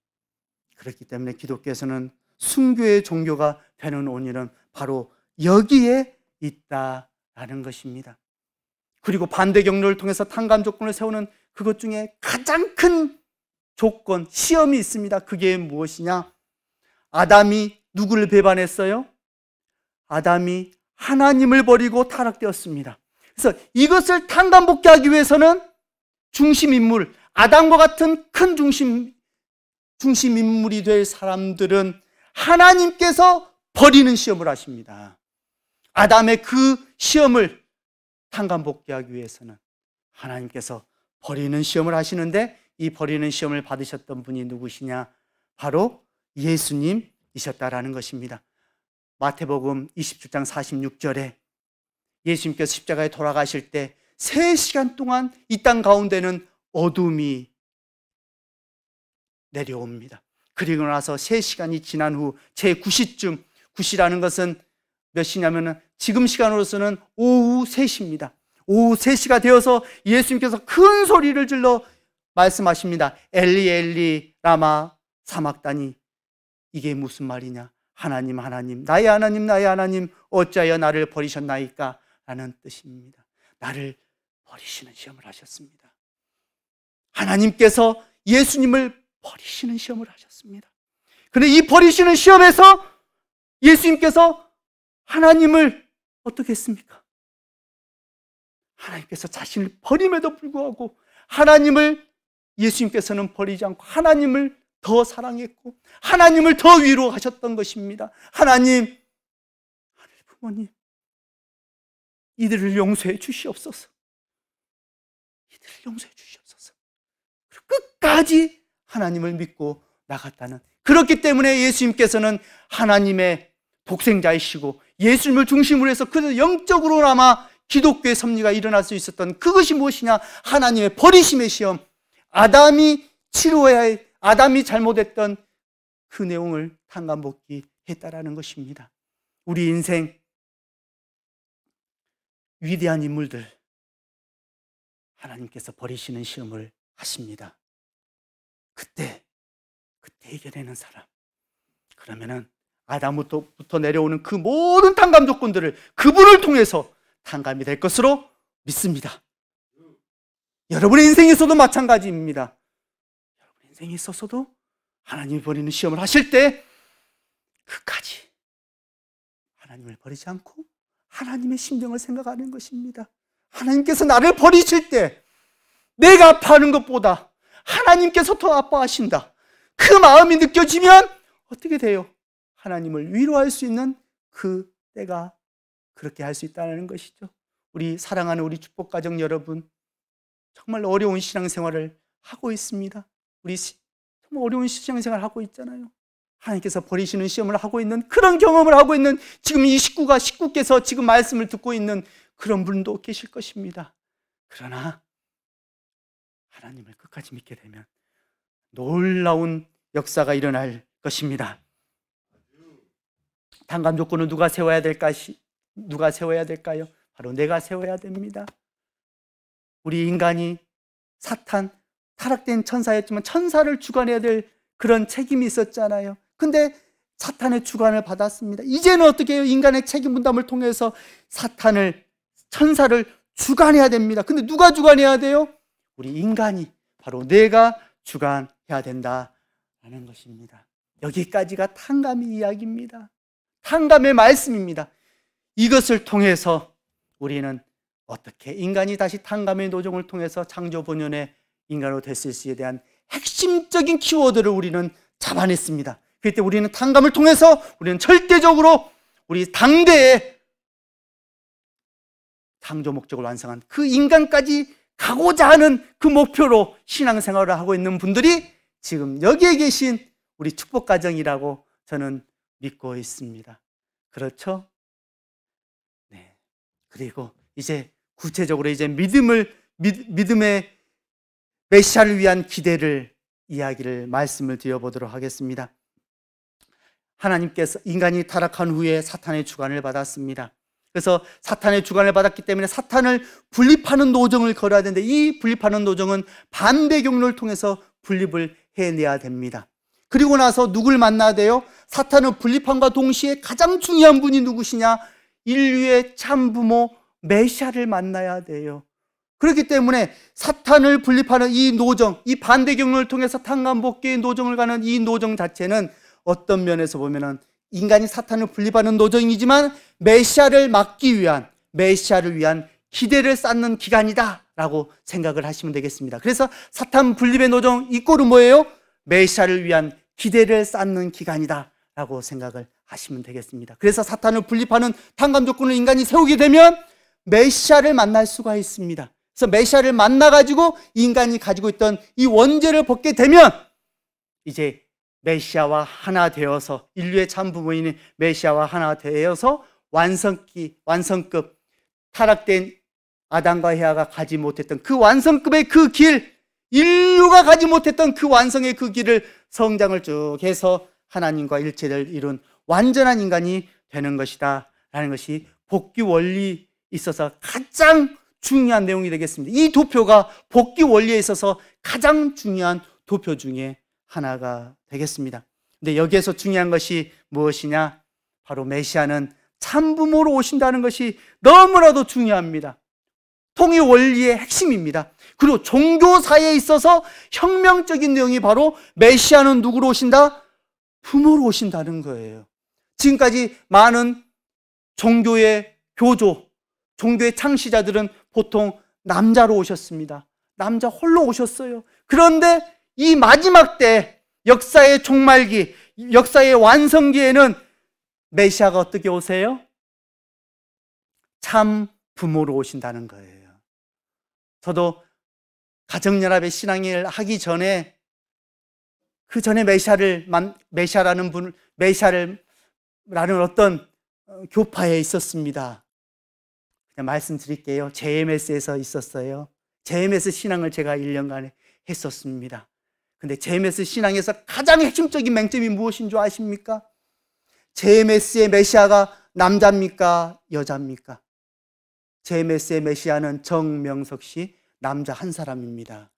A: 그렇기 때문에 기독교에서는 순교의 종교가 되는 원인은 바로 여기에 있다라는 것입니다. 그리고 반대 경로를 통해서 탄감 조건을 세우는 그것 중에 가장 큰 조건, 시험이 있습니다. 그게 무엇이냐? 아담이 누구를 배반했어요? 아담이 하나님을 버리고 타락되었습니다. 그래서 이것을 탄감복게 하기 위해서는 중심 인물, 아담과 같은 큰 중심, 중심 인물이 될 사람들은 하나님께서 버리는 시험을 하십니다. 아담의 그 시험을 탄감복게 하기 위해서는 하나님께서 버리는 시험을 하시는데 이 버리는 시험을 받으셨던 분이 누구시냐? 바로 예수님이셨다라는 것입니다. 마태복음 20장 46절에 예수님께서 십자가에 돌아가실 때 3시간 동안 이 땅 가운데는 어둠이 내려옵니다. 그리고 나서 3시간이 지난 후 제9시쯤 9시라는 것은 몇 시냐면은 지금 시간으로서는 오후 3시입니다. 오후 3시가 되어서 예수님께서 큰 소리를 질러 말씀하십니다. 엘리 엘리 라마 사막다니 이게 무슨 말이냐? 하나님 하나님 나의 하나님 나의 하나님 어찌하여 나를 버리셨나이까 라는 뜻입니다. 나를 버리시는 시험을 하셨습니다. 하나님께서 예수님을 버리시는 시험을 하셨습니다. 그런데 이 버리시는 시험에서 예수님께서 하나님을 어떻게 했습니까? 하나님께서 자신을 버림에도 불구하고 하나님을 예수님께서는 버리지 않고 하나님을 더 사랑했고 하나님을 더 위로하셨던 것입니다. 하나님, 하늘 부모님, 이들을 용서해 주시옵소서. 이들을 용서해 주시옵소서. 끝까지 하나님을 믿고 나갔다는 그렇기 때문에 예수님께서는 하나님의 독생자이시고 예수님을 중심으로 해서 그 영적으로나마 기독교의 섭리가 일어날 수 있었던 그것이 무엇이냐? 하나님의 버리심의 시험. 아담이 치료해야 할 아담이 잘못했던 그 내용을 탕감복기 했다라는 것입니다. 우리 인생 위대한 인물들 하나님께서 버리시는 시험을 하십니다. 그때 그때 이겨내는 사람. 그러면은 아담부터 내려오는 그 모든 탕감 조건들을 그분을 통해서 탕감이될 것으로 믿습니다. 여러분의 인생에서도 마찬가지입니다. 전쟁이 있었어도 하나님이 버리는 시험을 하실 때 끝까지 하나님을 버리지 않고 하나님의 심정을 생각하는 것입니다. 하나님께서 나를 버리실 때 내가 아파하는 것보다 하나님께서 더 아파하신다. 그 마음이 느껴지면 어떻게 돼요? 하나님을 위로할 수 있는 그 때가 그렇게 할 수 있다는 것이죠. 우리 사랑하는 우리 축복가정 여러분, 정말 어려운 신앙생활을 하고 있습니다. 우리 정말 어려운 신정생활을 하고 있잖아요. 하나님께서 버리시는 시험을 하고 있는 그런 경험을 하고 있는 지금 이 식구가 식구께서 지금 말씀을 듣고 있는 그런 분도 계실 것입니다. 그러나 하나님을 끝까지 믿게 되면 놀라운 역사가 일어날 것입니다. 당감 조건은 누가 세워야 될까? 누가 세워야 될까요? 바로 내가 세워야 됩니다. 우리 인간이 사탄 타락된 천사였지만 천사를 주관해야 될 그런 책임이 있었잖아요. 근데 사탄의 주관을 받았습니다. 이제는 어떻게 해요? 인간의 책임 분담을 통해서 사탄을, 천사를 주관해야 됩니다. 근데 누가 주관해야 돼요? 우리 인간이, 바로 내가 주관해야 된다라는 것입니다. 여기까지가 탕감의 이야기입니다. 탕감의 말씀입니다. 이것을 통해서 우리는 어떻게 인간이 다시 탕감의 노정을 통해서 창조 본연의 인간으로 됐을 시에 대한 핵심적인 키워드를 우리는 잡아냈습니다. 그때 우리는 탕감을 통해서 우리는 절대적으로 우리 당대의 창조 목적을 완성한 그 인간까지 가고자 하는 그 목표로 신앙생활을 하고 있는 분들이 지금 여기에 계신 우리 축복가정이라고 저는 믿고 있습니다. 그렇죠? 네. 그리고 이제 구체적으로 이제 믿음을 믿, 믿음의 메시아를 위한 기대를 이야기를 말씀을 드려보도록 하겠습니다. 하나님께서 인간이 타락한 후에 사탄의 주관을 받았습니다. 그래서 사탄의 주관을 받았기 때문에 사탄을 분립하는 노정을 걸어야 되는데 이 분립하는 노정은 반대 경로를 통해서 분립을 해내야 됩니다. 그리고 나서 누굴 만나야 돼요? 사탄을 분립함과 동시에 가장 중요한 분이 누구시냐? 인류의 참부모 메시아를 만나야 돼요. 그렇기 때문에 사탄을 분립하는 이 노정, 이 반대 경로를 통해서 탄간복귀의 노정을 가는 이 노정 자체는 어떤 면에서 보면은 인간이 사탄을 분립하는 노정이지만 메시아를 막기 위한 메시아를 위한 기대를 쌓는 기간이다라고 생각을 하시면 되겠습니다. 그래서 사탄 분립의 노정 이꼴은 뭐예요? 메시아를 위한 기대를 쌓는 기간이다라고 생각을 하시면 되겠습니다. 그래서 사탄을 분립하는 탄감 조건을 인간이 세우게 되면 메시아를 만날 수가 있습니다. 그래서 메시아를 만나가지고 인간이 가지고 있던 이 원죄를 벗게 되면 이제 메시아와 하나 되어서 인류의 참 부모인 메시아와 하나 되어서 완성기 완성급 타락된 아담과 헤아가 가지 못했던 그 완성급의 그 길, 인류가 가지 못했던 그 완성의 그 길을 성장을 쭉 해서 하나님과 일체를 이룬 완전한 인간이 되는 것이다. 라는 것이 복귀 원리 있어서 가장 중요한 내용이 되겠습니다. 이 도표가 복귀 원리에 있어서 가장 중요한 도표 중에 하나가 되겠습니다. 근데 여기에서 중요한 것이 무엇이냐? 바로 메시아는 참부모로 오신다는 것이 너무나도 중요합니다. 통일 원리의 핵심입니다. 그리고 종교사에 있어서 혁명적인 내용이 바로 메시아는 누구로 오신다? 부모로 오신다는 거예요. 지금까지 많은 종교의 교조, 종교의 창시자들은 보통 남자로 오셨습니다. 남자 홀로 오셨어요. 그런데 이 마지막 때 역사의 종말기, 역사의 완성기에는 메시아가 어떻게 오세요? 참 부모로 오신다는 거예요. 저도 가정연합의 신앙일 하기 전에 그 전에 메시아를 메시아라는 분 메시아를 라는 어떤 교파에 있었습니다. 말씀드릴게요. JMS에서 있었어요. JMS 신앙을 제가 1년간 했었습니다. 근데 JMS 신앙에서 가장 핵심적인 맹점이 무엇인 줄 아십니까? JMS의 메시아가 남자입니까? 여자입니까? JMS의 메시아는 정명석 씨 남자 한 사람입니다.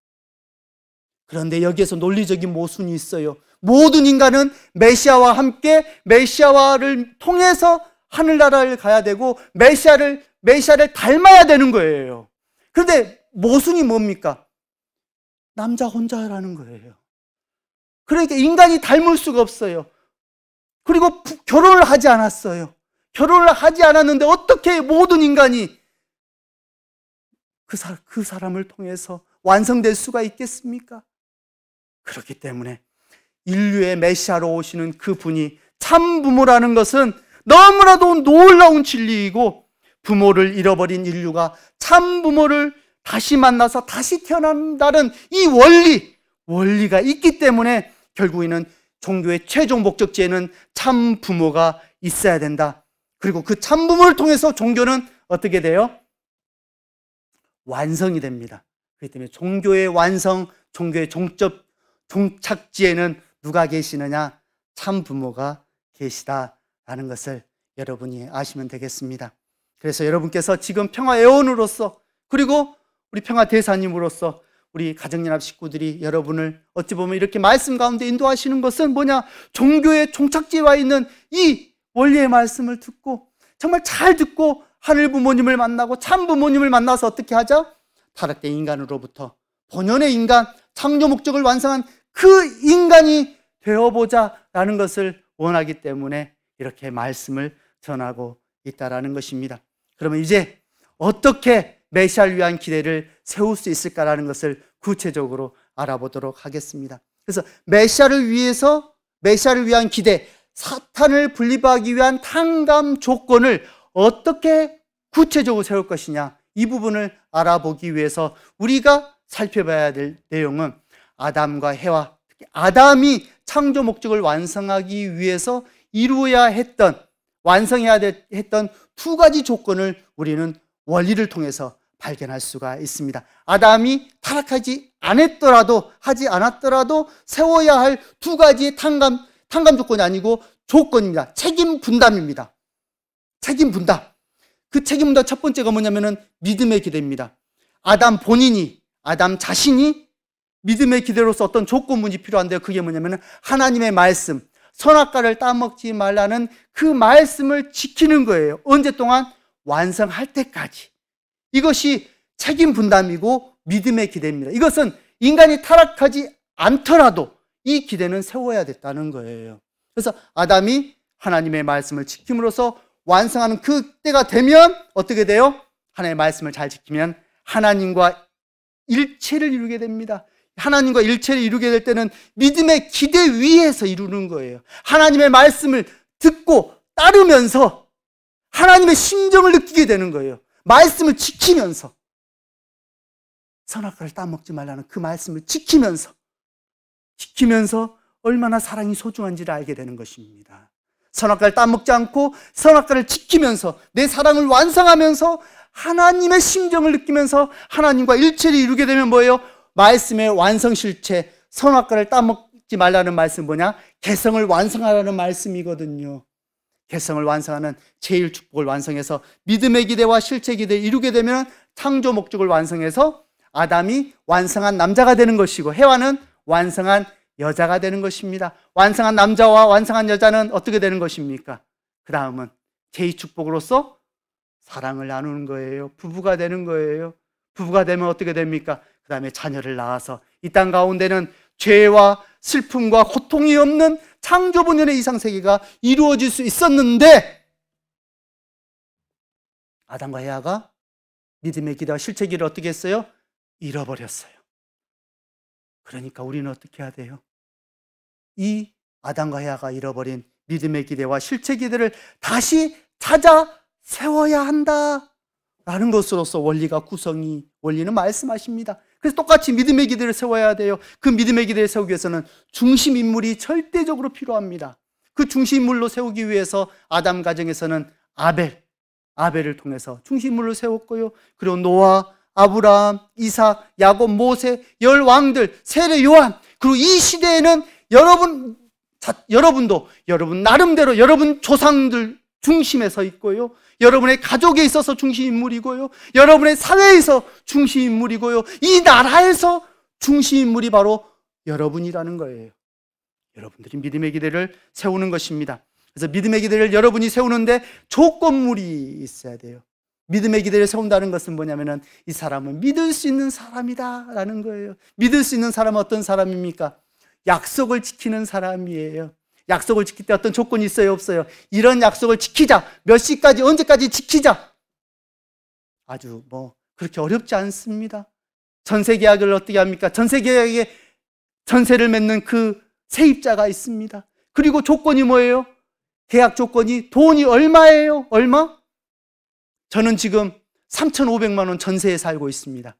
A: 그런데 여기에서 논리적인 모순이 있어요. 모든 인간은 메시아와 함께 메시아와를 통해서 하늘나라를 가야 되고 메시아를 메시아를 닮아야 되는 거예요. 그런데 모순이 뭡니까? 남자 혼자라는 거예요. 그러니까 인간이 닮을 수가 없어요. 그리고 결혼을 하지 않았어요. 결혼을 하지 않았는데 어떻게 모든 인간이 그, 사, 그 사람을 통해서 완성될 수가 있겠습니까? 그렇기 때문에 인류의 메시아로 오시는 그 분이 참 부모라는 것은 너무나도 놀라운 진리이고 부모를 잃어버린 인류가 참 부모를 다시 만나서 다시 태어난다는 이 원리, 원리가 있기 때문에 결국에는 종교의 최종 목적지에는 참 부모가 있어야 된다. 그리고 그 참 부모를 통해서 종교는 어떻게 돼요? 완성이 됩니다. 그렇기 때문에 종교의 완성, 종교의 종적, 종착지에는 누가 계시느냐? 참 부모가 계시다라는 것을 여러분이 아시면 되겠습니다. 그래서 여러분께서 지금 평화애원으로서 그리고 우리 평화대사님으로서 우리 가정연합 식구들이 여러분을 어찌 보면 이렇게 말씀 가운데 인도하시는 것은 뭐냐? 종교의 종착지와 있는 이 원리의 말씀을 듣고 정말 잘 듣고 하늘 부모님을 만나고 참 부모님을 만나서 어떻게 하죠? 타락된 인간으로부터 본연의 인간, 창조 목적을 완성한 그 인간이 되어보자라는 것을 원하기 때문에 이렇게 말씀을 전하고 있다라는 것입니다. 그러면 이제 어떻게 메시아를 위한 기대를 세울 수 있을까라는 것을 구체적으로 알아보도록 하겠습니다. 그래서 메시아를 위해서 메시아를 위한 기대, 사탄을 분립하기 위한 탕감 조건을 어떻게 구체적으로 세울 것이냐 이 부분을 알아보기 위해서 우리가 살펴봐야 될 내용은 아담과 해와 아담이 창조 목적을 완성하기 위해서 이루어야 했던 완성해야 했던 두 가지 조건을 우리는 원리를 통해서 발견할 수가 있습니다. 아담이 타락하지 않았더라도 하지 않았더라도 세워야 할 두 가지의 감 탕감 조건이 아니고 조건입니다. 책임 분담입니다. 책임 분담. 그 책임 분담 첫 번째가 뭐냐면은 믿음의 기대입니다. 아담 본인이 아담 자신이 믿음의 기대로서 어떤 조건문이 필요한데요. 그게 뭐냐면은 하나님의 말씀, 선악과를 따먹지 말라는 그 말씀을 지키는 거예요. 언제 동안? 완성할 때까지. 이것이 책임 분담이고 믿음의 기대입니다. 이것은 인간이 타락하지 않더라도 이 기대는 세워야 됐다는 거예요. 그래서 아담이 하나님의 말씀을 지킴으로써 완성하는 그 때가 되면 어떻게 돼요? 하나님의 말씀을 잘 지키면 하나님과 일체를 이루게 됩니다. 하나님과 일체를 이루게 될 때는 믿음의 기대 위에서 이루는 거예요. 하나님의 말씀을 듣고 따르면서 하나님의 심정을 느끼게 되는 거예요. 말씀을 지키면서 선악과를 따먹지 말라는 그 말씀을 지키면서 지키면서 얼마나 사랑이 소중한지를 알게 되는 것입니다. 선악과를 따먹지 않고 선악과를 지키면서 내 사랑을 완성하면서 하나님의 심정을 느끼면서 하나님과 일체를 이루게 되면 뭐예요? 말씀의 완성 실체, 선악과를 따먹지 말라는 말씀 뭐냐? 개성을 완성하라는 말씀이거든요. 개성을 완성하는 제일 축복을 완성해서 믿음의 기대와 실체 기대 를 이루게 되면 창조 목적을 완성해서 아담이 완성한 남자가 되는 것이고 해와는 완성한 여자가 되는 것입니다. 완성한 남자와 완성한 여자는 어떻게 되는 것입니까? 그 다음은 제2 축복으로서 사랑을 나누는 거예요. 부부가 되는 거예요. 부부가 되면 어떻게 됩니까? 그 다음에 자녀를 낳아서 이 땅 가운데는 죄와 슬픔과 고통이 없는 창조 본연의 이상 세계가 이루어질 수 있었는데 아담과 헤아가 믿음의 기도와 실체 기를 어떻게 했어요? 잃어버렸어요. 그러니까 우리는 어떻게 해야 돼요? 이 아담과 헤아가 잃어버린 믿음의 기대와 실체 기대를 다시 찾아 세워야 한다. 라는 것으로서 원리가 구성이, 원리는 말씀하십니다. 그래서 똑같이 믿음의 기대를 세워야 돼요. 그 믿음의 기대를 세우기 위해서는 중심 인물이 절대적으로 필요합니다. 그 중심 인물로 세우기 위해서 아담 가정에서는 아벨, 아벨을 통해서 중심 인물로 세웠고요. 그리고 노아, 아브라함, 이삭, 야곱, 모세, 열 왕들, 세례 요한. 그리고 이 시대에는 여러분 자, 여러분도 여러분 나름대로 여러분 조상들 중심에 서 있고요. 여러분의 가족에 있어서 중심인물이고요. 여러분의 사회에서 중심인물이고요. 이 나라에서 중심인물이 바로 여러분이라는 거예요. 여러분들이 믿음의 기대를 세우는 것입니다. 그래서 믿음의 기대를 여러분이 세우는데 조건물이 있어야 돼요. 믿음의 기대를 세운다는 것은 뭐냐면은 이 사람은 믿을 수 있는 사람이다라는 거예요. 믿을 수 있는 사람은 어떤 사람입니까? 약속을 지키는 사람이에요. 약속을 지킬 때 어떤 조건이 있어요, 없어요? 이런 약속을 지키자. 몇 시까지, 언제까지 지키자. 아주 뭐, 그렇게 어렵지 않습니다. 전세 계약을 어떻게 합니까? 전세 계약에 전세를 맺는 그 세입자가 있습니다. 그리고 조건이 뭐예요? 계약 조건이 돈이 얼마예요? 얼마? 저는 지금 3,500만 원 전세에 살고 있습니다.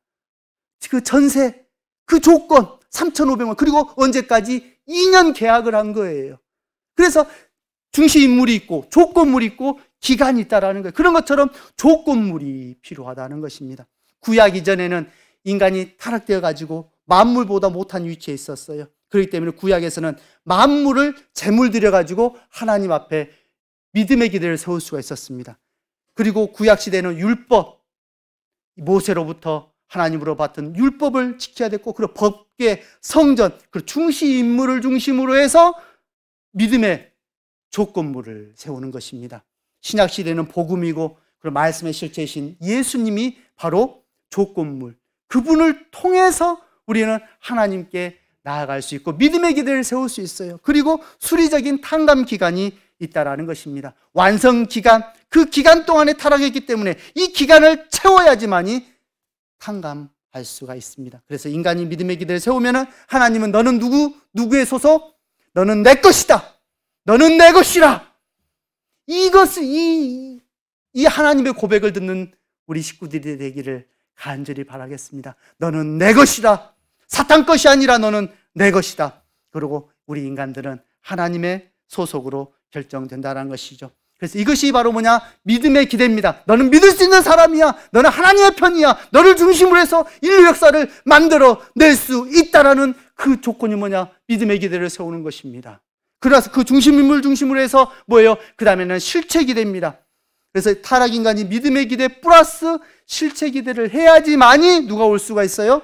A: 그 전세, 그 조건 3,500만 원 그리고 언제까지 2년 계약을 한 거예요. 그래서 중심인물이 있고 조건물이 있고 기간이 있다라는 거예요. 그런 것처럼 조건물이 필요하다는 것입니다. 구약 이전에는 인간이 타락되어 가지고 만물보다 못한 위치에 있었어요. 그렇기 때문에 구약에서는 만물을 재물 들여 가지고 하나님 앞에 믿음의 기대를 세울 수가 있었습니다. 그리고 구약 시대는 율법 모세로부터 하나님으로 받은 율법을 지켜야 됐고 그리고 법계 성전 그중심 인물을 중심으로 해서 믿음의 조건물을 세우는 것입니다. 신약 시대는 복음이고 그 말씀의 실체이신 예수님이 바로 조건물. 그분을 통해서 우리는 하나님께 나아갈 수 있고 믿음의 기대를 세울 수 있어요. 그리고 수리적인 탕감 기간이 있다라는 것입니다. 완성 기간, 그 기간 동안에 타락했기 때문에 이 기간을 채워야지만이 탕감할 수가 있습니다. 그래서 인간이 믿음의 기대를 세우면은 하나님은 너는 누구 누구의 소속 너는 내 것이다. 너는 내 것이라. 이것을 이, 이 하나님의 고백을 듣는 우리 식구들이 되기를 간절히 바라겠습니다. 너는 내 것이다. 사탄 것이 아니라 너는 내 것이다. 그리고 우리 인간들은 하나님의 소속으로 결정된다는 것이죠. 그래서 이것이 바로 뭐냐? 믿음의 기대입니다. 너는 믿을 수 있는 사람이야. 너는 하나님의 편이야. 너를 중심으로 해서 인류 역사를 만들어 낼수 있다라는 그 조건이 뭐냐? 믿음의 기대를 세우는 것입니다. 그래서 그 중심인물 중심으로 해서 뭐예요? 그 다음에는 실체 기대입니다. 그래서 타락 인간이 믿음의 기대 플러스 실체 기대를 해야지만이 누가 올 수가 있어요?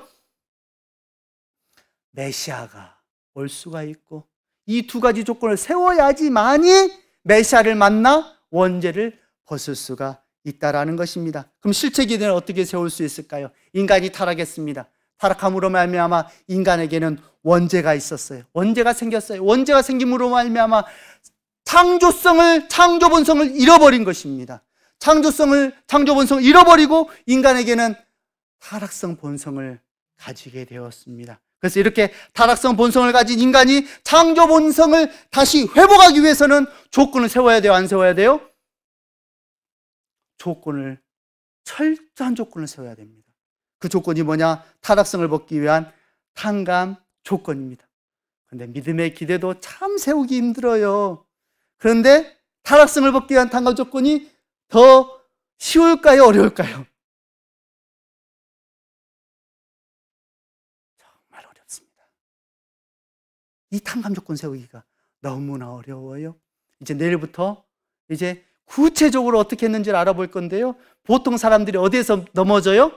A: 메시아가 올 수가 있고 이 두 가지 조건을 세워야지만이 메시아를 만나 원죄를 벗을 수가 있다라는 것입니다. 그럼 실체 기대는 어떻게 세울 수 있을까요? 인간이 타락했습니다. 타락함으로 말미암아 인간에게는 원죄가 있었어요. 원죄가 생겼어요. 원죄가 생김으로 말미암아 창조성을 창조 본성을 잃어버린 것입니다. 창조성을 창조 본성을 잃어버리고 인간에게는 타락성 본성을 가지게 되었습니다. 그래서 이렇게 타락성 본성을 가진 인간이 창조 본성을 다시 회복하기 위해서는 조건을 세워야 돼요? 안 세워야 돼요? 조건을, 철저한 조건을 세워야 됩니다. 그 조건이 뭐냐? 타락성을 벗기 위한 탕감 조건입니다. 근데 믿음의 기대도 참 세우기 힘들어요. 그런데 타락성을 벗기 위한 탕감 조건이 더 쉬울까요? 어려울까요? 이 탐감조건 세우기가 너무나 어려워요. 이제 내일부터 이제 구체적으로 어떻게 했는지를 알아볼 건데요. 보통 사람들이 어디에서 넘어져요?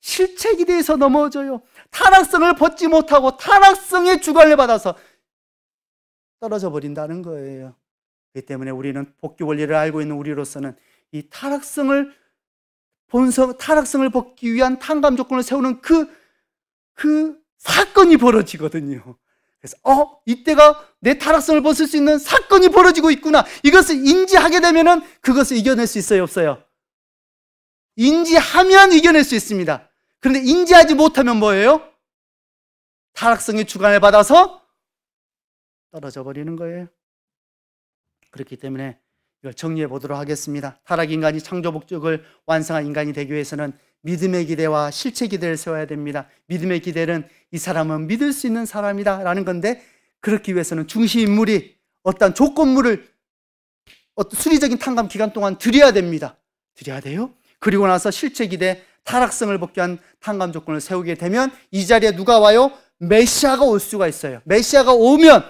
A: 실책에 대해서 넘어져요. 타락성을 벗지 못하고 타락성의 주관을 받아서 떨어져 버린다는 거예요. 그렇기 때문에 우리는 복귀 원리를 알고 있는 우리로서는 이 타락성을 본성 타락성을 벗기 위한 탕감 조건을 세우는 그그 그 사건이 벌어지거든요. 그래서 어 이때가 내 타락성을 벗을 수 있는 사건이 벌어지고 있구나. 이것을 인지하게 되면은 그것을 이겨낼 수 있어요, 없어요? 인지하면 이겨낼 수 있습니다. 그런데 인지하지 못하면 뭐예요? 타락성의 주관을 받아서 떨어져 버리는 거예요. 그렇기 때문에 이걸 정리해 보도록 하겠습니다. 타락 인간이 창조 목적을 완성한 인간이 되기 위해서는 믿음의 기대와 실체 기대를 세워야 됩니다. 믿음의 기대는 이 사람은 믿을 수 있는 사람이다라는 건데 그렇기 위해서는 중심 인물이 어떤 조건물을 어떤 수리적인 탕감 기간 동안 드려야 됩니다. 드려야 돼요. 그리고 나서 실체 기대 타락성을 복귀한 탕감 조건을 세우게 되면 이 자리에 누가 와요? 메시아가 올 수가 있어요. 메시아가 오면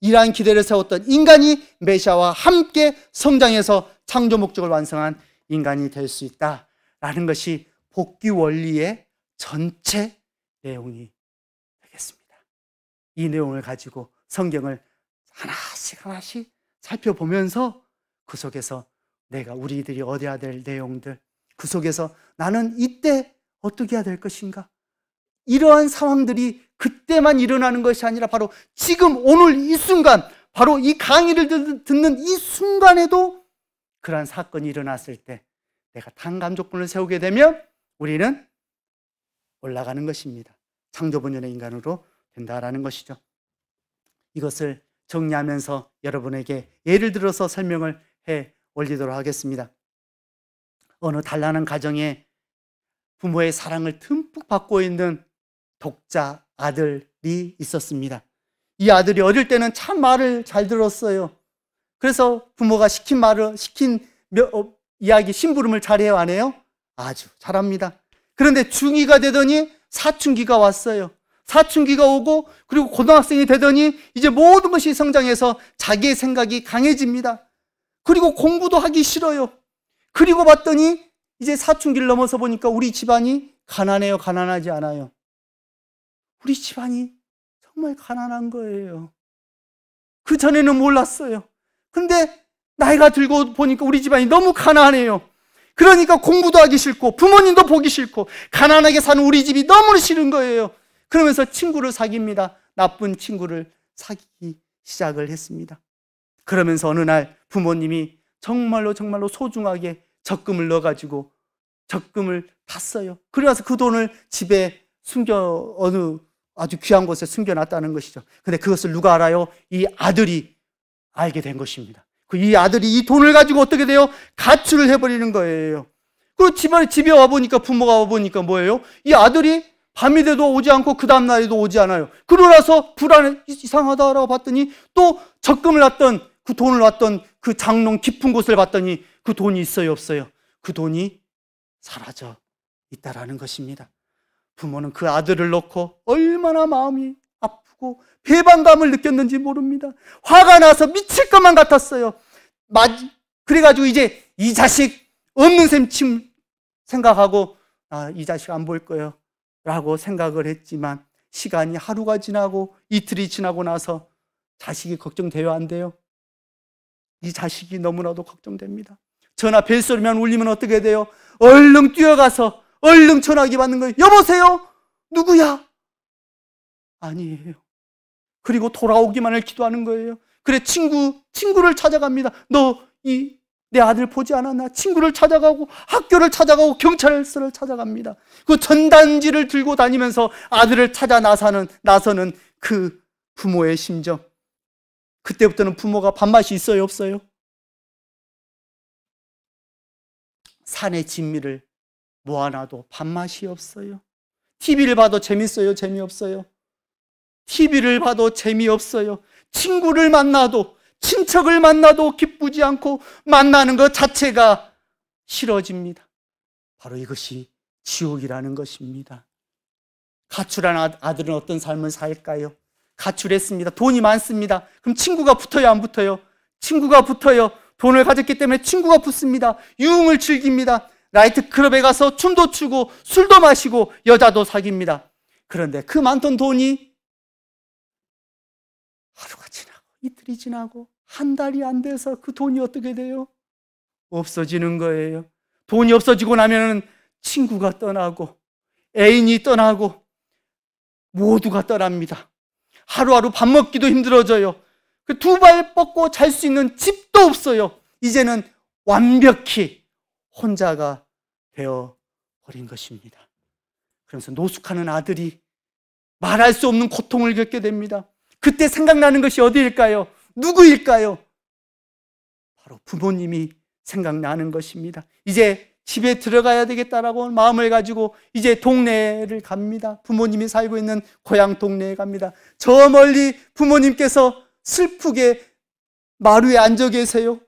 A: 이러한 기대를 세웠던 인간이 메시아와 함께 성장해서 창조 목적을 완성한 인간이 될 수 있다라는 것이 복귀 원리의 전체 내용이 되겠습니다. 이 내용을 가지고 성경을 하나씩 하나씩 살펴보면서 그 속에서 내가 우리들이 얻어야 될 내용들, 그 속에서 나는 이때 어떻게 해야 될 것인가? 이러한 상황들이 그때만 일어나는 것이 아니라 바로 지금 오늘 이 순간 바로 이 강의를 듣는 이 순간에도 그러한 사건이 일어났을 때 내가 단감조건을 세우게 되면 우리는 올라가는 것입니다. 창조본연의 인간으로 된다라는 것이죠. 이것을 정리하면서 여러분에게 예를 들어서 설명을 해 올리도록 하겠습니다. 어느 단란한 가정에 부모의 사랑을 듬뿍 받고 있는 독자 아들이 있었습니다. 이 아들이 어릴 때는 참 말을 잘 들었어요. 그래서 부모가 시킨 말을, 시킨 어, 이야기, 심부름을 잘해요, 안 해요? 아주 잘합니다. 그런데 중2가 되더니 사춘기가 왔어요. 사춘기가 오고 그리고 고등학생이 되더니 이제 모든 것이 성장해서 자기의 생각이 강해집니다. 그리고 공부도 하기 싫어요. 그리고 봤더니 이제 사춘기를 넘어서 보니까 우리 집안이 가난해요, 가난하지 않아요. 우리 집안이 정말 가난한 거예요. 그 전에는 몰랐어요. 근데 나이가 들고 보니까 우리 집안이 너무 가난해요. 그러니까 공부도 하기 싫고 부모님도 보기 싫고 가난하게 사는 우리 집이 너무 싫은 거예요. 그러면서 친구를 사깁니다. 나쁜 친구를 사귀기 시작을 했습니다. 그러면서 어느 날 부모님이 정말로 정말로 소중하게 적금을 넣어가지고 적금을 탔어요 그래서 그 돈을 집에 숨겨 어느 아주 귀한 곳에 숨겨놨다는 것이죠. 근데 그것을 누가 알아요? 이 아들이 알게 된 것입니다. 그 이 아들이 이 돈을 가지고 어떻게 돼요? 가출을 해버리는 거예요. 그리고 집에, 집에 와보니까 부모가 와보니까 뭐예요? 이 아들이 밤이 돼도 오지 않고 그 다음날에도 오지 않아요. 그러고 나서 불안해, 이상하다라고 봤더니 또 적금을 놨던 그 돈을 놨던 그 장롱 깊은 곳을 봤더니 그 돈이 있어요, 없어요? 그 돈이 사라져 있다라는 것입니다. 부모는 그 아들을 놓고 얼마나 마음이 아프고 배반감을 느꼈는지 모릅니다. 화가 나서 미칠 것만 같았어요. 그래가지고 이제 이 자식 없는 셈 침 생각하고 아, 이 자식 안 볼 거예요. 라고 생각을 했지만 시간이 하루가 지나고 이틀이 지나고 나서 자식이 걱정돼요? 안 돼요? 이 자식이 너무나도 걱정됩니다. 전화 벨소리만 울리면 어떻게 돼요? 얼른 뛰어가서 얼른 전화기 받는 거예요. 여보세요? 누구야? 아니에요. 그리고 돌아오기만을 기도하는 거예요. 그래, 친구, 친구를 찾아갑니다. 너, 이, 내 아들 보지 않았나? 친구를 찾아가고, 학교를 찾아가고, 경찰서를 찾아갑니다. 그 전단지를 들고 다니면서 아들을 찾아 나서는, 나서는 그 부모의 심정. 그때부터는 부모가 밥맛이 있어요, 없어요? 산의 진미를 모아놔도 밥맛이 없어요. TV를 봐도 재밌어요? 재미없어요? TV를 봐도 재미없어요. 친구를 만나도, 친척을 만나도 기쁘지 않고 만나는 것 자체가 싫어집니다. 바로 이것이 지옥이라는 것입니다. 가출한 아, 아들은 어떤 삶을 살까요? 가출했습니다. 돈이 많습니다. 그럼 친구가 붙어요, 안 붙어요? 친구가 붙어요. 돈을 가졌기 때문에 친구가 붙습니다. 유흥을 즐깁니다. 나이트클럽에 가서 춤도 추고 술도 마시고 여자도 사깁니다. 그런데 그 많던 돈이 하루가 지나고 이틀이 지나고 한 달이 안 돼서 그 돈이 어떻게 돼요? 없어지는 거예요. 돈이 없어지고 나면은 친구가 떠나고 애인이 떠나고 모두가 떠납니다. 하루하루 밥 먹기도 힘들어져요. 그 두 발 뻗고 잘 수 있는 집도 없어요. 이제는 완벽히 혼자가 되어 버린 것입니다. 그러면서 노숙하는 아들이 말할 수 없는 고통을 겪게 됩니다. 그때 생각나는 것이 어디일까요? 누구일까요? 바로 부모님이 생각나는 것입니다. 이제 집에 들어가야 되겠다라고 마음을 가지고 이제 동네를 갑니다. 부모님이 살고 있는 고향 동네에 갑니다. 저 멀리 부모님께서 슬프게 마루에 앉아 계세요.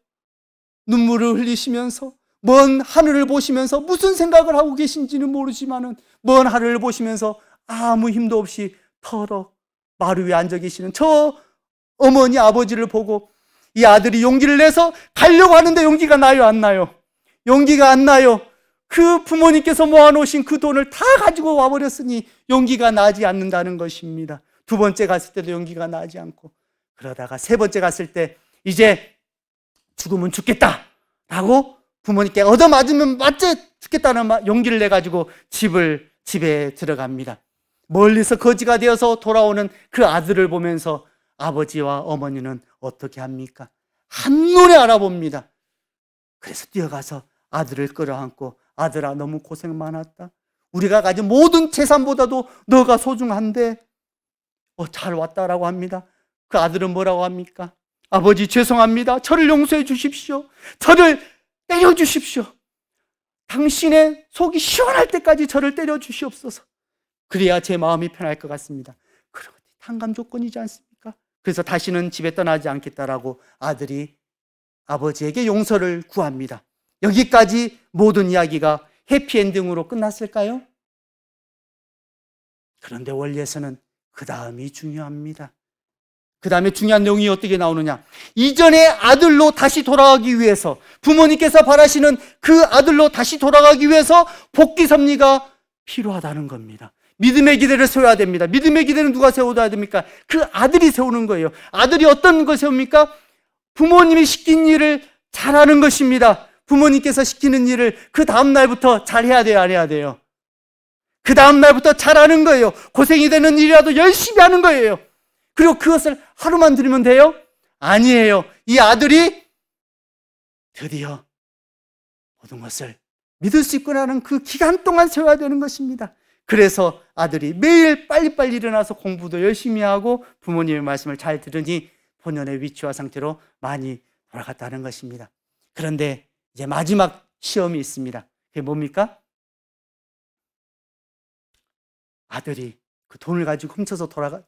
A: 눈물을 흘리시면서 먼 하늘을 보시면서 무슨 생각을 하고 계신지는 모르지만먼 하늘을 보시면서 아무 힘도 없이 터럭 마루 위에 앉아 계시는 저 어머니 아버지를 보고 이 아들이 용기를 내서 가려고 하는데 용기가 나요 안 나요? 용기가 안 나요. 그 부모님께서 모아놓으신 그 돈을 다 가지고 와버렸으니 용기가 나지 않는다는 것입니다. 두 번째 갔을 때도 용기가 나지 않고 그러다가 세 번째 갔을 때 이제 죽으면 죽겠다라고 부모님께 얻어맞으면 맞지 죽겠다는 용기를 내가지고 집을, 집에 들어갑니다. 멀리서 거지가 되어서 돌아오는 그 아들을 보면서 아버지와 어머니는 어떻게 합니까? 한눈에 알아봅니다. 그래서 뛰어가서 아들을 끌어안고 아들아 너무 고생 많았다. 우리가 가진 모든 재산보다도 너가 소중한데 어, 잘 왔다라고 합니다. 그 아들은 뭐라고 합니까? 아버지 죄송합니다. 저를 용서해 주십시오. 저를 때려주십시오. 당신의 속이 시원할 때까지 저를 때려주시옵소서. 그래야 제 마음이 편할 것 같습니다. 그런 것이 탕감 조건이지 않습니까? 그래서 다시는 집에 떠나지 않겠다라고 아들이 아버지에게 용서를 구합니다. 여기까지 모든 이야기가 해피엔딩으로 끝났을까요? 그런데 원리에서는 그 다음이 중요합니다. 그 다음에 중요한 내용이 어떻게 나오느냐. 이전의 아들로 다시 돌아가기 위해서 부모님께서 바라시는 그 아들로 다시 돌아가기 위해서 복귀 섭리가 필요하다는 겁니다. 믿음의 기대를 세워야 됩니다. 믿음의 기대는 누가 세워야 됩니까? 그 아들이 세우는 거예요. 아들이 어떤 걸 세웁니까? 부모님이 시킨 일을 잘하는 것입니다. 부모님께서 시키는 일을 그 다음 날부터 잘해야 돼요, 안 해야 돼요? 그 다음 날부터 잘하는 거예요. 고생이 되는 일이라도 열심히 하는 거예요. 그리고 그것을 하루만 들으면 돼요? 아니에요. 이 아들이 드디어 모든 것을 믿을 수 있구나는 그 기간 동안 세워야 되는 것입니다. 그래서 아들이 매일 빨리빨리 일어나서 공부도 열심히 하고 부모님의 말씀을 잘 들으니 본연의 위치와 상태로 많이 돌아갔다는 것입니다. 그런데 이제 마지막 시험이 있습니다. 그게 뭡니까? 아들이 그 돈을 가지고 훔쳐서 돌아가,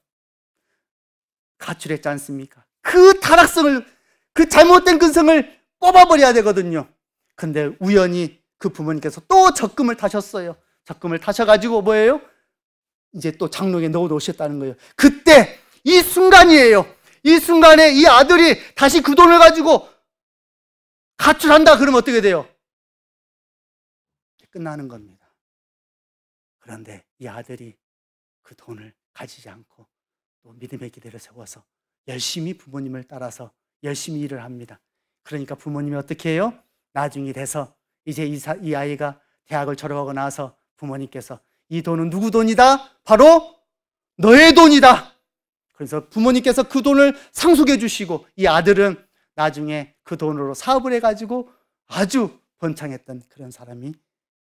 A: 가출했지 않습니까? 그 타락성을, 그 잘못된 근성을 뽑아버려야 되거든요. 근데 우연히 그 부모님께서 또 적금을 타셨어요. 적금을 타셔가지고 뭐예요? 이제 또 장롱에 넣어 놓으셨다는 거예요. 그때 이 순간이에요. 이 순간에 이 아들이 다시 그 돈을 가지고 가출한다 그러면 어떻게 돼요? 끝나는 겁니다. 그런데 이 아들이 그 돈을 가지지 않고 또 믿음의 기대를 세워서 열심히 부모님을 따라서 열심히 일을 합니다. 그러니까 부모님이 어떻게 해요? 나중에 돼서 이제 이, 사, 이 아이가 대학을 졸업하고 나서 부모님께서 이 돈은 누구 돈이다? 바로 너의 돈이다. 그래서 부모님께서 그 돈을 상속해 주시고 이 아들은 나중에 그 돈으로 사업을 해가지고 아주 번창했던 그런 사람이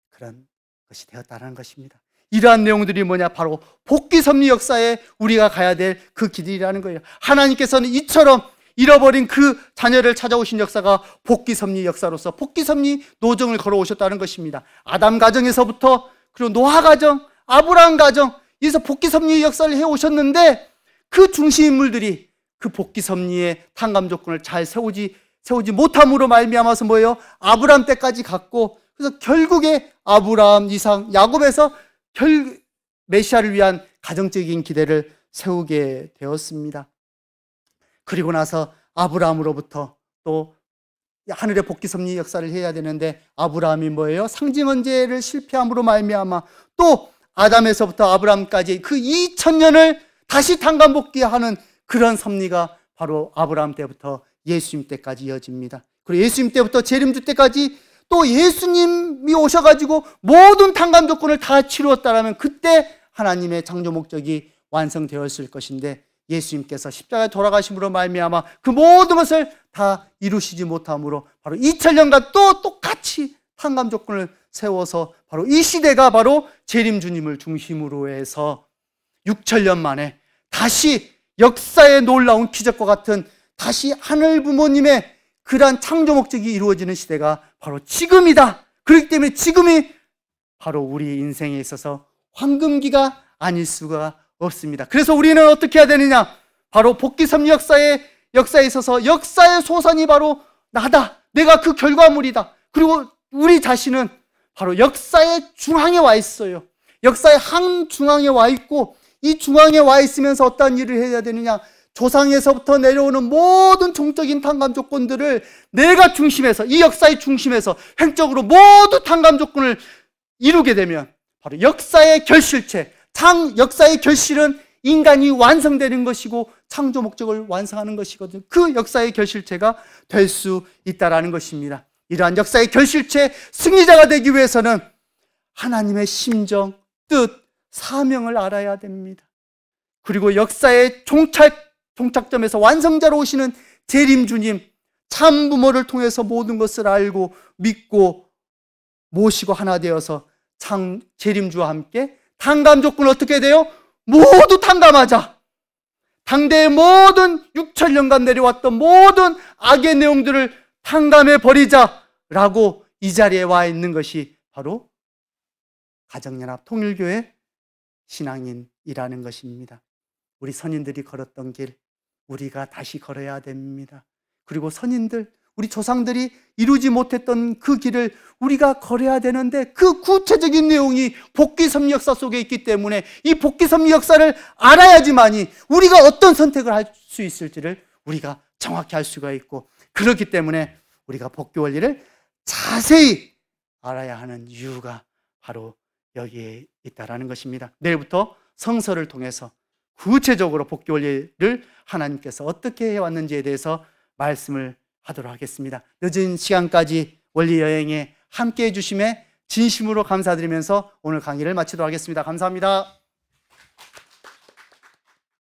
A: 그런 것이 되었다는 것입니다. 이러한 내용들이 뭐냐? 바로 복귀 섭리 역사에 우리가 가야 될 그 길이라는 거예요. 하나님께서는 이처럼 잃어버린 그 자녀를 찾아오신 역사가 복귀 섭리 역사로서 복귀 섭리 노정을 걸어오셨다는 것입니다. 아담 가정에서부터 그리고 노아 가정, 아브라함 가정, 이서 복귀 섭리 역사를 해오셨는데 그 중심인물들이 그 복귀 섭리의 탕감 조건을 잘 세우지 세우지 못함으로 말미암아서 뭐예요? 아브라함 때까지 갔고 그래서 결국에 아브라함 이상 야곱에서 혈, 메시아를 위한 가정적인 기대를 세우게 되었습니다. 그리고 나서 아브라함으로부터 또 하늘의 복귀 섭리 역사를 해야 되는데 아브라함이 뭐예요? 상징 언제를 실패함으로 말미암아 또 아담에서부터 아브라함까지 그 2000년을 다시 탄감 복귀하는 그런 섭리가 바로 아브라함 때부터 예수님 때까지 이어집니다. 그리고 예수님 때부터 재림주 때까지 또 예수님이 오셔가지고 모든 탕감 조건을 다 치루었다라면 그때 하나님의 창조 목적이 완성되었을 것인데 예수님께서 십자가에 돌아가심으로 말미암아 그 모든 것을 다 이루시지 못함으로 바로 2000년간 또 똑같이 탕감 조건을 세워서 바로 이 시대가 바로 재림 주님을 중심으로 해서 6천년 만에 다시 역사에 놀라운 기적과 같은 다시 하늘 부모님의 그러한 창조 목적이 이루어지는 시대가 바로 지금이다. 그렇기 때문에 지금이 바로 우리 인생에 있어서 황금기가 아닐 수가 없습니다. 그래서 우리는 어떻게 해야 되느냐? 바로 복귀섬 역사의 역사에 있어서 역사의 소산이 바로 나다. 내가 그 결과물이다. 그리고 우리 자신은 바로 역사의 중앙에 와 있어요. 역사의 한 중앙에 와 있고 이 중앙에 와 있으면서 어떤 일을 해야 되느냐? 조상에서부터 내려오는 모든 종적인 탕감 조건들을 내가 중심에서 이 역사의 중심에서 횡적으로 모두 탕감 조건을 이루게 되면 바로 역사의 결실체 창 역사의 결실은 인간이 완성되는 것이고 창조 목적을 완성하는 것이거든요. 그 역사의 결실체가 될 수 있다라는 것입니다. 이러한 역사의 결실체 승리자가 되기 위해서는 하나님의 심정, 뜻, 사명을 알아야 됩니다. 그리고 역사의 종착 종착점에서 완성자로 오시는 재림 주님, 참 부모를 통해서 모든 것을 알고 믿고 모시고 하나 되어서 참 재림주와 함께 탕감 조건 어떻게 돼요? 모두 탕감하자. 당대의 모든 6천년간 내려왔던 모든 악의 내용들을 탕감해 버리자라고 이 자리에 와 있는 것이 바로 가정연합 통일교회 신앙인이라는 것입니다. 우리 선인들이 걸었던 길, 우리가 다시 걸어야 됩니다. 그리고 선인들, 우리 조상들이 이루지 못했던 그 길을 우리가 걸어야 되는데 그 구체적인 내용이 복귀섬 역사 속에 있기 때문에 이 복귀섬 역사를 알아야지만이 우리가 어떤 선택을 할 수 있을지를 우리가 정확히 할 수가 있고 그렇기 때문에 우리가 복귀 원리를 자세히 알아야 하는 이유가 바로 여기에 있다라는 것입니다. 내일부터 성서를 통해서 구체적으로 복귀 원리를 하나님께서 어떻게 해왔는지에 대해서 말씀을 하도록 하겠습니다. 늦은 시간까지 원리 여행에 함께 해주심에 진심으로 감사드리면서 오늘 강의를 마치도록 하겠습니다. 감사합니다.